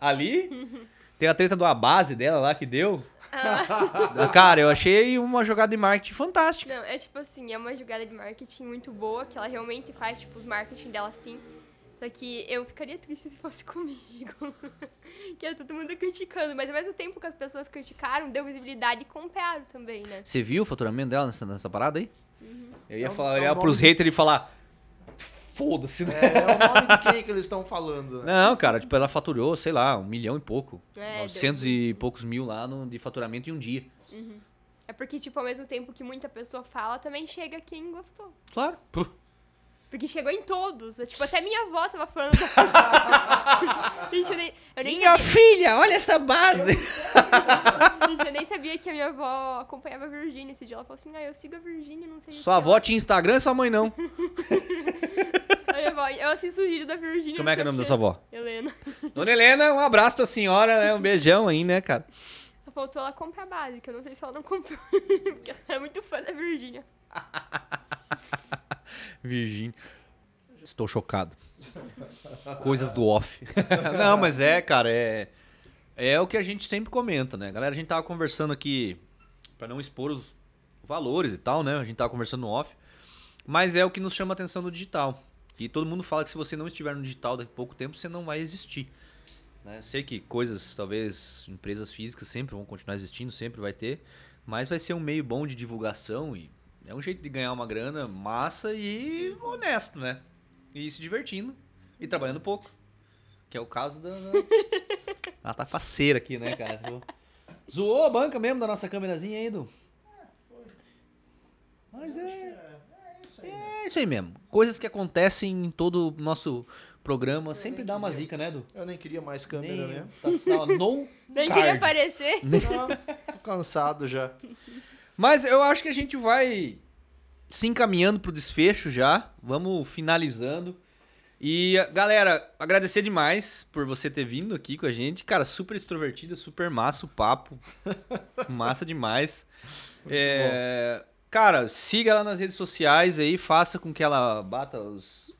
Ali? Tem a treta do base dela lá que deu. Ah. Cara, eu achei uma jogada de marketing fantástica. Não, é tipo assim, é uma jogada de marketing muito boa, que ela realmente faz, tipo, os marketing dela assim. Só que eu ficaria triste se fosse comigo. que é todo mundo criticando. Mas ao mesmo tempo que as pessoas criticaram, deu visibilidade e compraram também, né? Você viu o faturamento dela nessa, nessa parada aí? Uhum. Eu ia, é falar, eu é ia pros haters e falar foda-se, né? É, é, o nome de quem que eles estão falando, né? Não, cara, tipo, ela faturou, sei lá, um milhão e pouco. É, 900 Deus e poucos mil lá no, de faturamento em um dia. Uhum. É porque, tipo, ao mesmo tempo que muita pessoa fala, também chega quem gostou. Claro. Puh. Porque chegou em todos. É, tipo, até minha avó tava falando. Gente, eu nem, eu nem minha sabia... filha, olha essa base! Gente, eu nem sabia que a minha avó acompanhava a Virgínia esse dia. Ela falou assim: ah, eu sigo a Virgínia, não sei. Sua avó tinha Instagram e sua mãe não. eu assisto o vídeo da Virgínia. Como é que é o nome da sua avó? Helena. Dona Helena, um abraço pra senhora, né? Um beijão aí, né, cara? Só faltou ela comprar a base, que eu não sei se ela não comprou. porque ela é muito fã da Virgínia. Virgínia. Estou chocado. Coisas do off. Não, mas é, cara, é. É o que a gente sempre comenta, né? Galera, a gente tava conversando aqui, para não expor os valores e tal, né? A gente tava conversando no off. Mas é o que nos chama a atenção no digital. E todo mundo fala que se você não estiver no digital daqui a pouco tempo, você não vai existir. Né? Sei que coisas, talvez, empresas físicas sempre vão continuar existindo, sempre vai ter. Mas vai ser um meio bom de divulgação e é um jeito de ganhar uma grana massa e honesto, né? E se divertindo e trabalhando pouco. Que é o caso da. Ela ah, tá faceira aqui, né, cara? Zoou a banca mesmo da nossa câmerazinha aí, Edu? É, foi. É- Mas, é... É, isso aí, né? é. isso aí mesmo. Coisas que acontecem em todo o nosso programa. Eu sempre dá uma queria. zica, né, Edu? Eu nem queria mais câmera nem, mesmo. Tá, não nem card. queria aparecer. Não, tô cansado já. Mas eu acho que a gente vai se encaminhando pro desfecho já. Vamos finalizando. E, galera, agradecer demais por você ter vindo aqui com a gente. Cara, super extrovertida, super massa o papo. massa demais. É, cara, siga ela nas redes sociais aí, faça com que ela bata os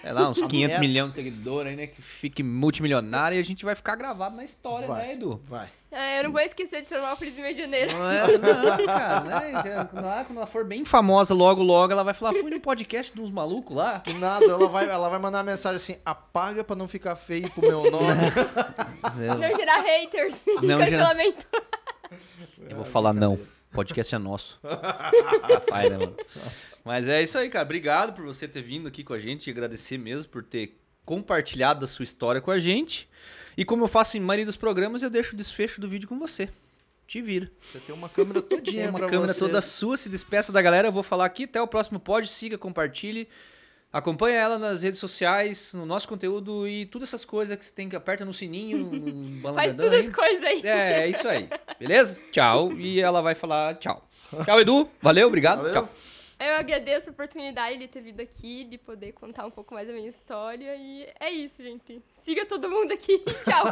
sei é lá, uns 500 milhões de seguidores aí, né? Que fique multimilionário e a gente vai ficar gravado na história, vai, né, Edu? Vai. Ah, eu não vou esquecer de chamar o de Janeiro. Não, é, não, cara. Né? Quando, ela, quando ela for bem famosa, logo, logo, ela vai falar, fui no podcast dos malucos lá. Nada, ela vai, ela vai mandar uma mensagem assim, apaga pra não ficar feio pro meu nome. não gerar haters. Não cancelamento. Gerar... Eu vou falar é não. Podcast é nosso. Rapaz, né, mano? Mas é isso aí, cara. Obrigado por você ter vindo aqui com a gente e agradecer mesmo por ter compartilhado a sua história com a gente. E como eu faço em maioria dos programas, eu deixo o desfecho do vídeo com você. Te vira. Você tem uma câmera todinha tem uma câmera você. toda sua. Se despeça da galera. Eu vou falar aqui. Até o próximo pod. Siga, compartilhe. Acompanha ela nas redes sociais, no nosso conteúdo e todas essas coisas que você tem que aperta no sininho, no Faz todas as coisas aí. É, é isso aí. Beleza? Tchau. E ela vai falar tchau. Tchau, Edu. Valeu, obrigado. Valeu. Tchau. Eu agradeço a oportunidade de ter vindo aqui, de poder contar um pouco mais da minha história. E é isso, gente. Siga todo mundo aqui. Tchau.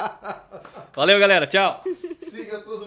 Valeu, galera. Tchau. Siga todo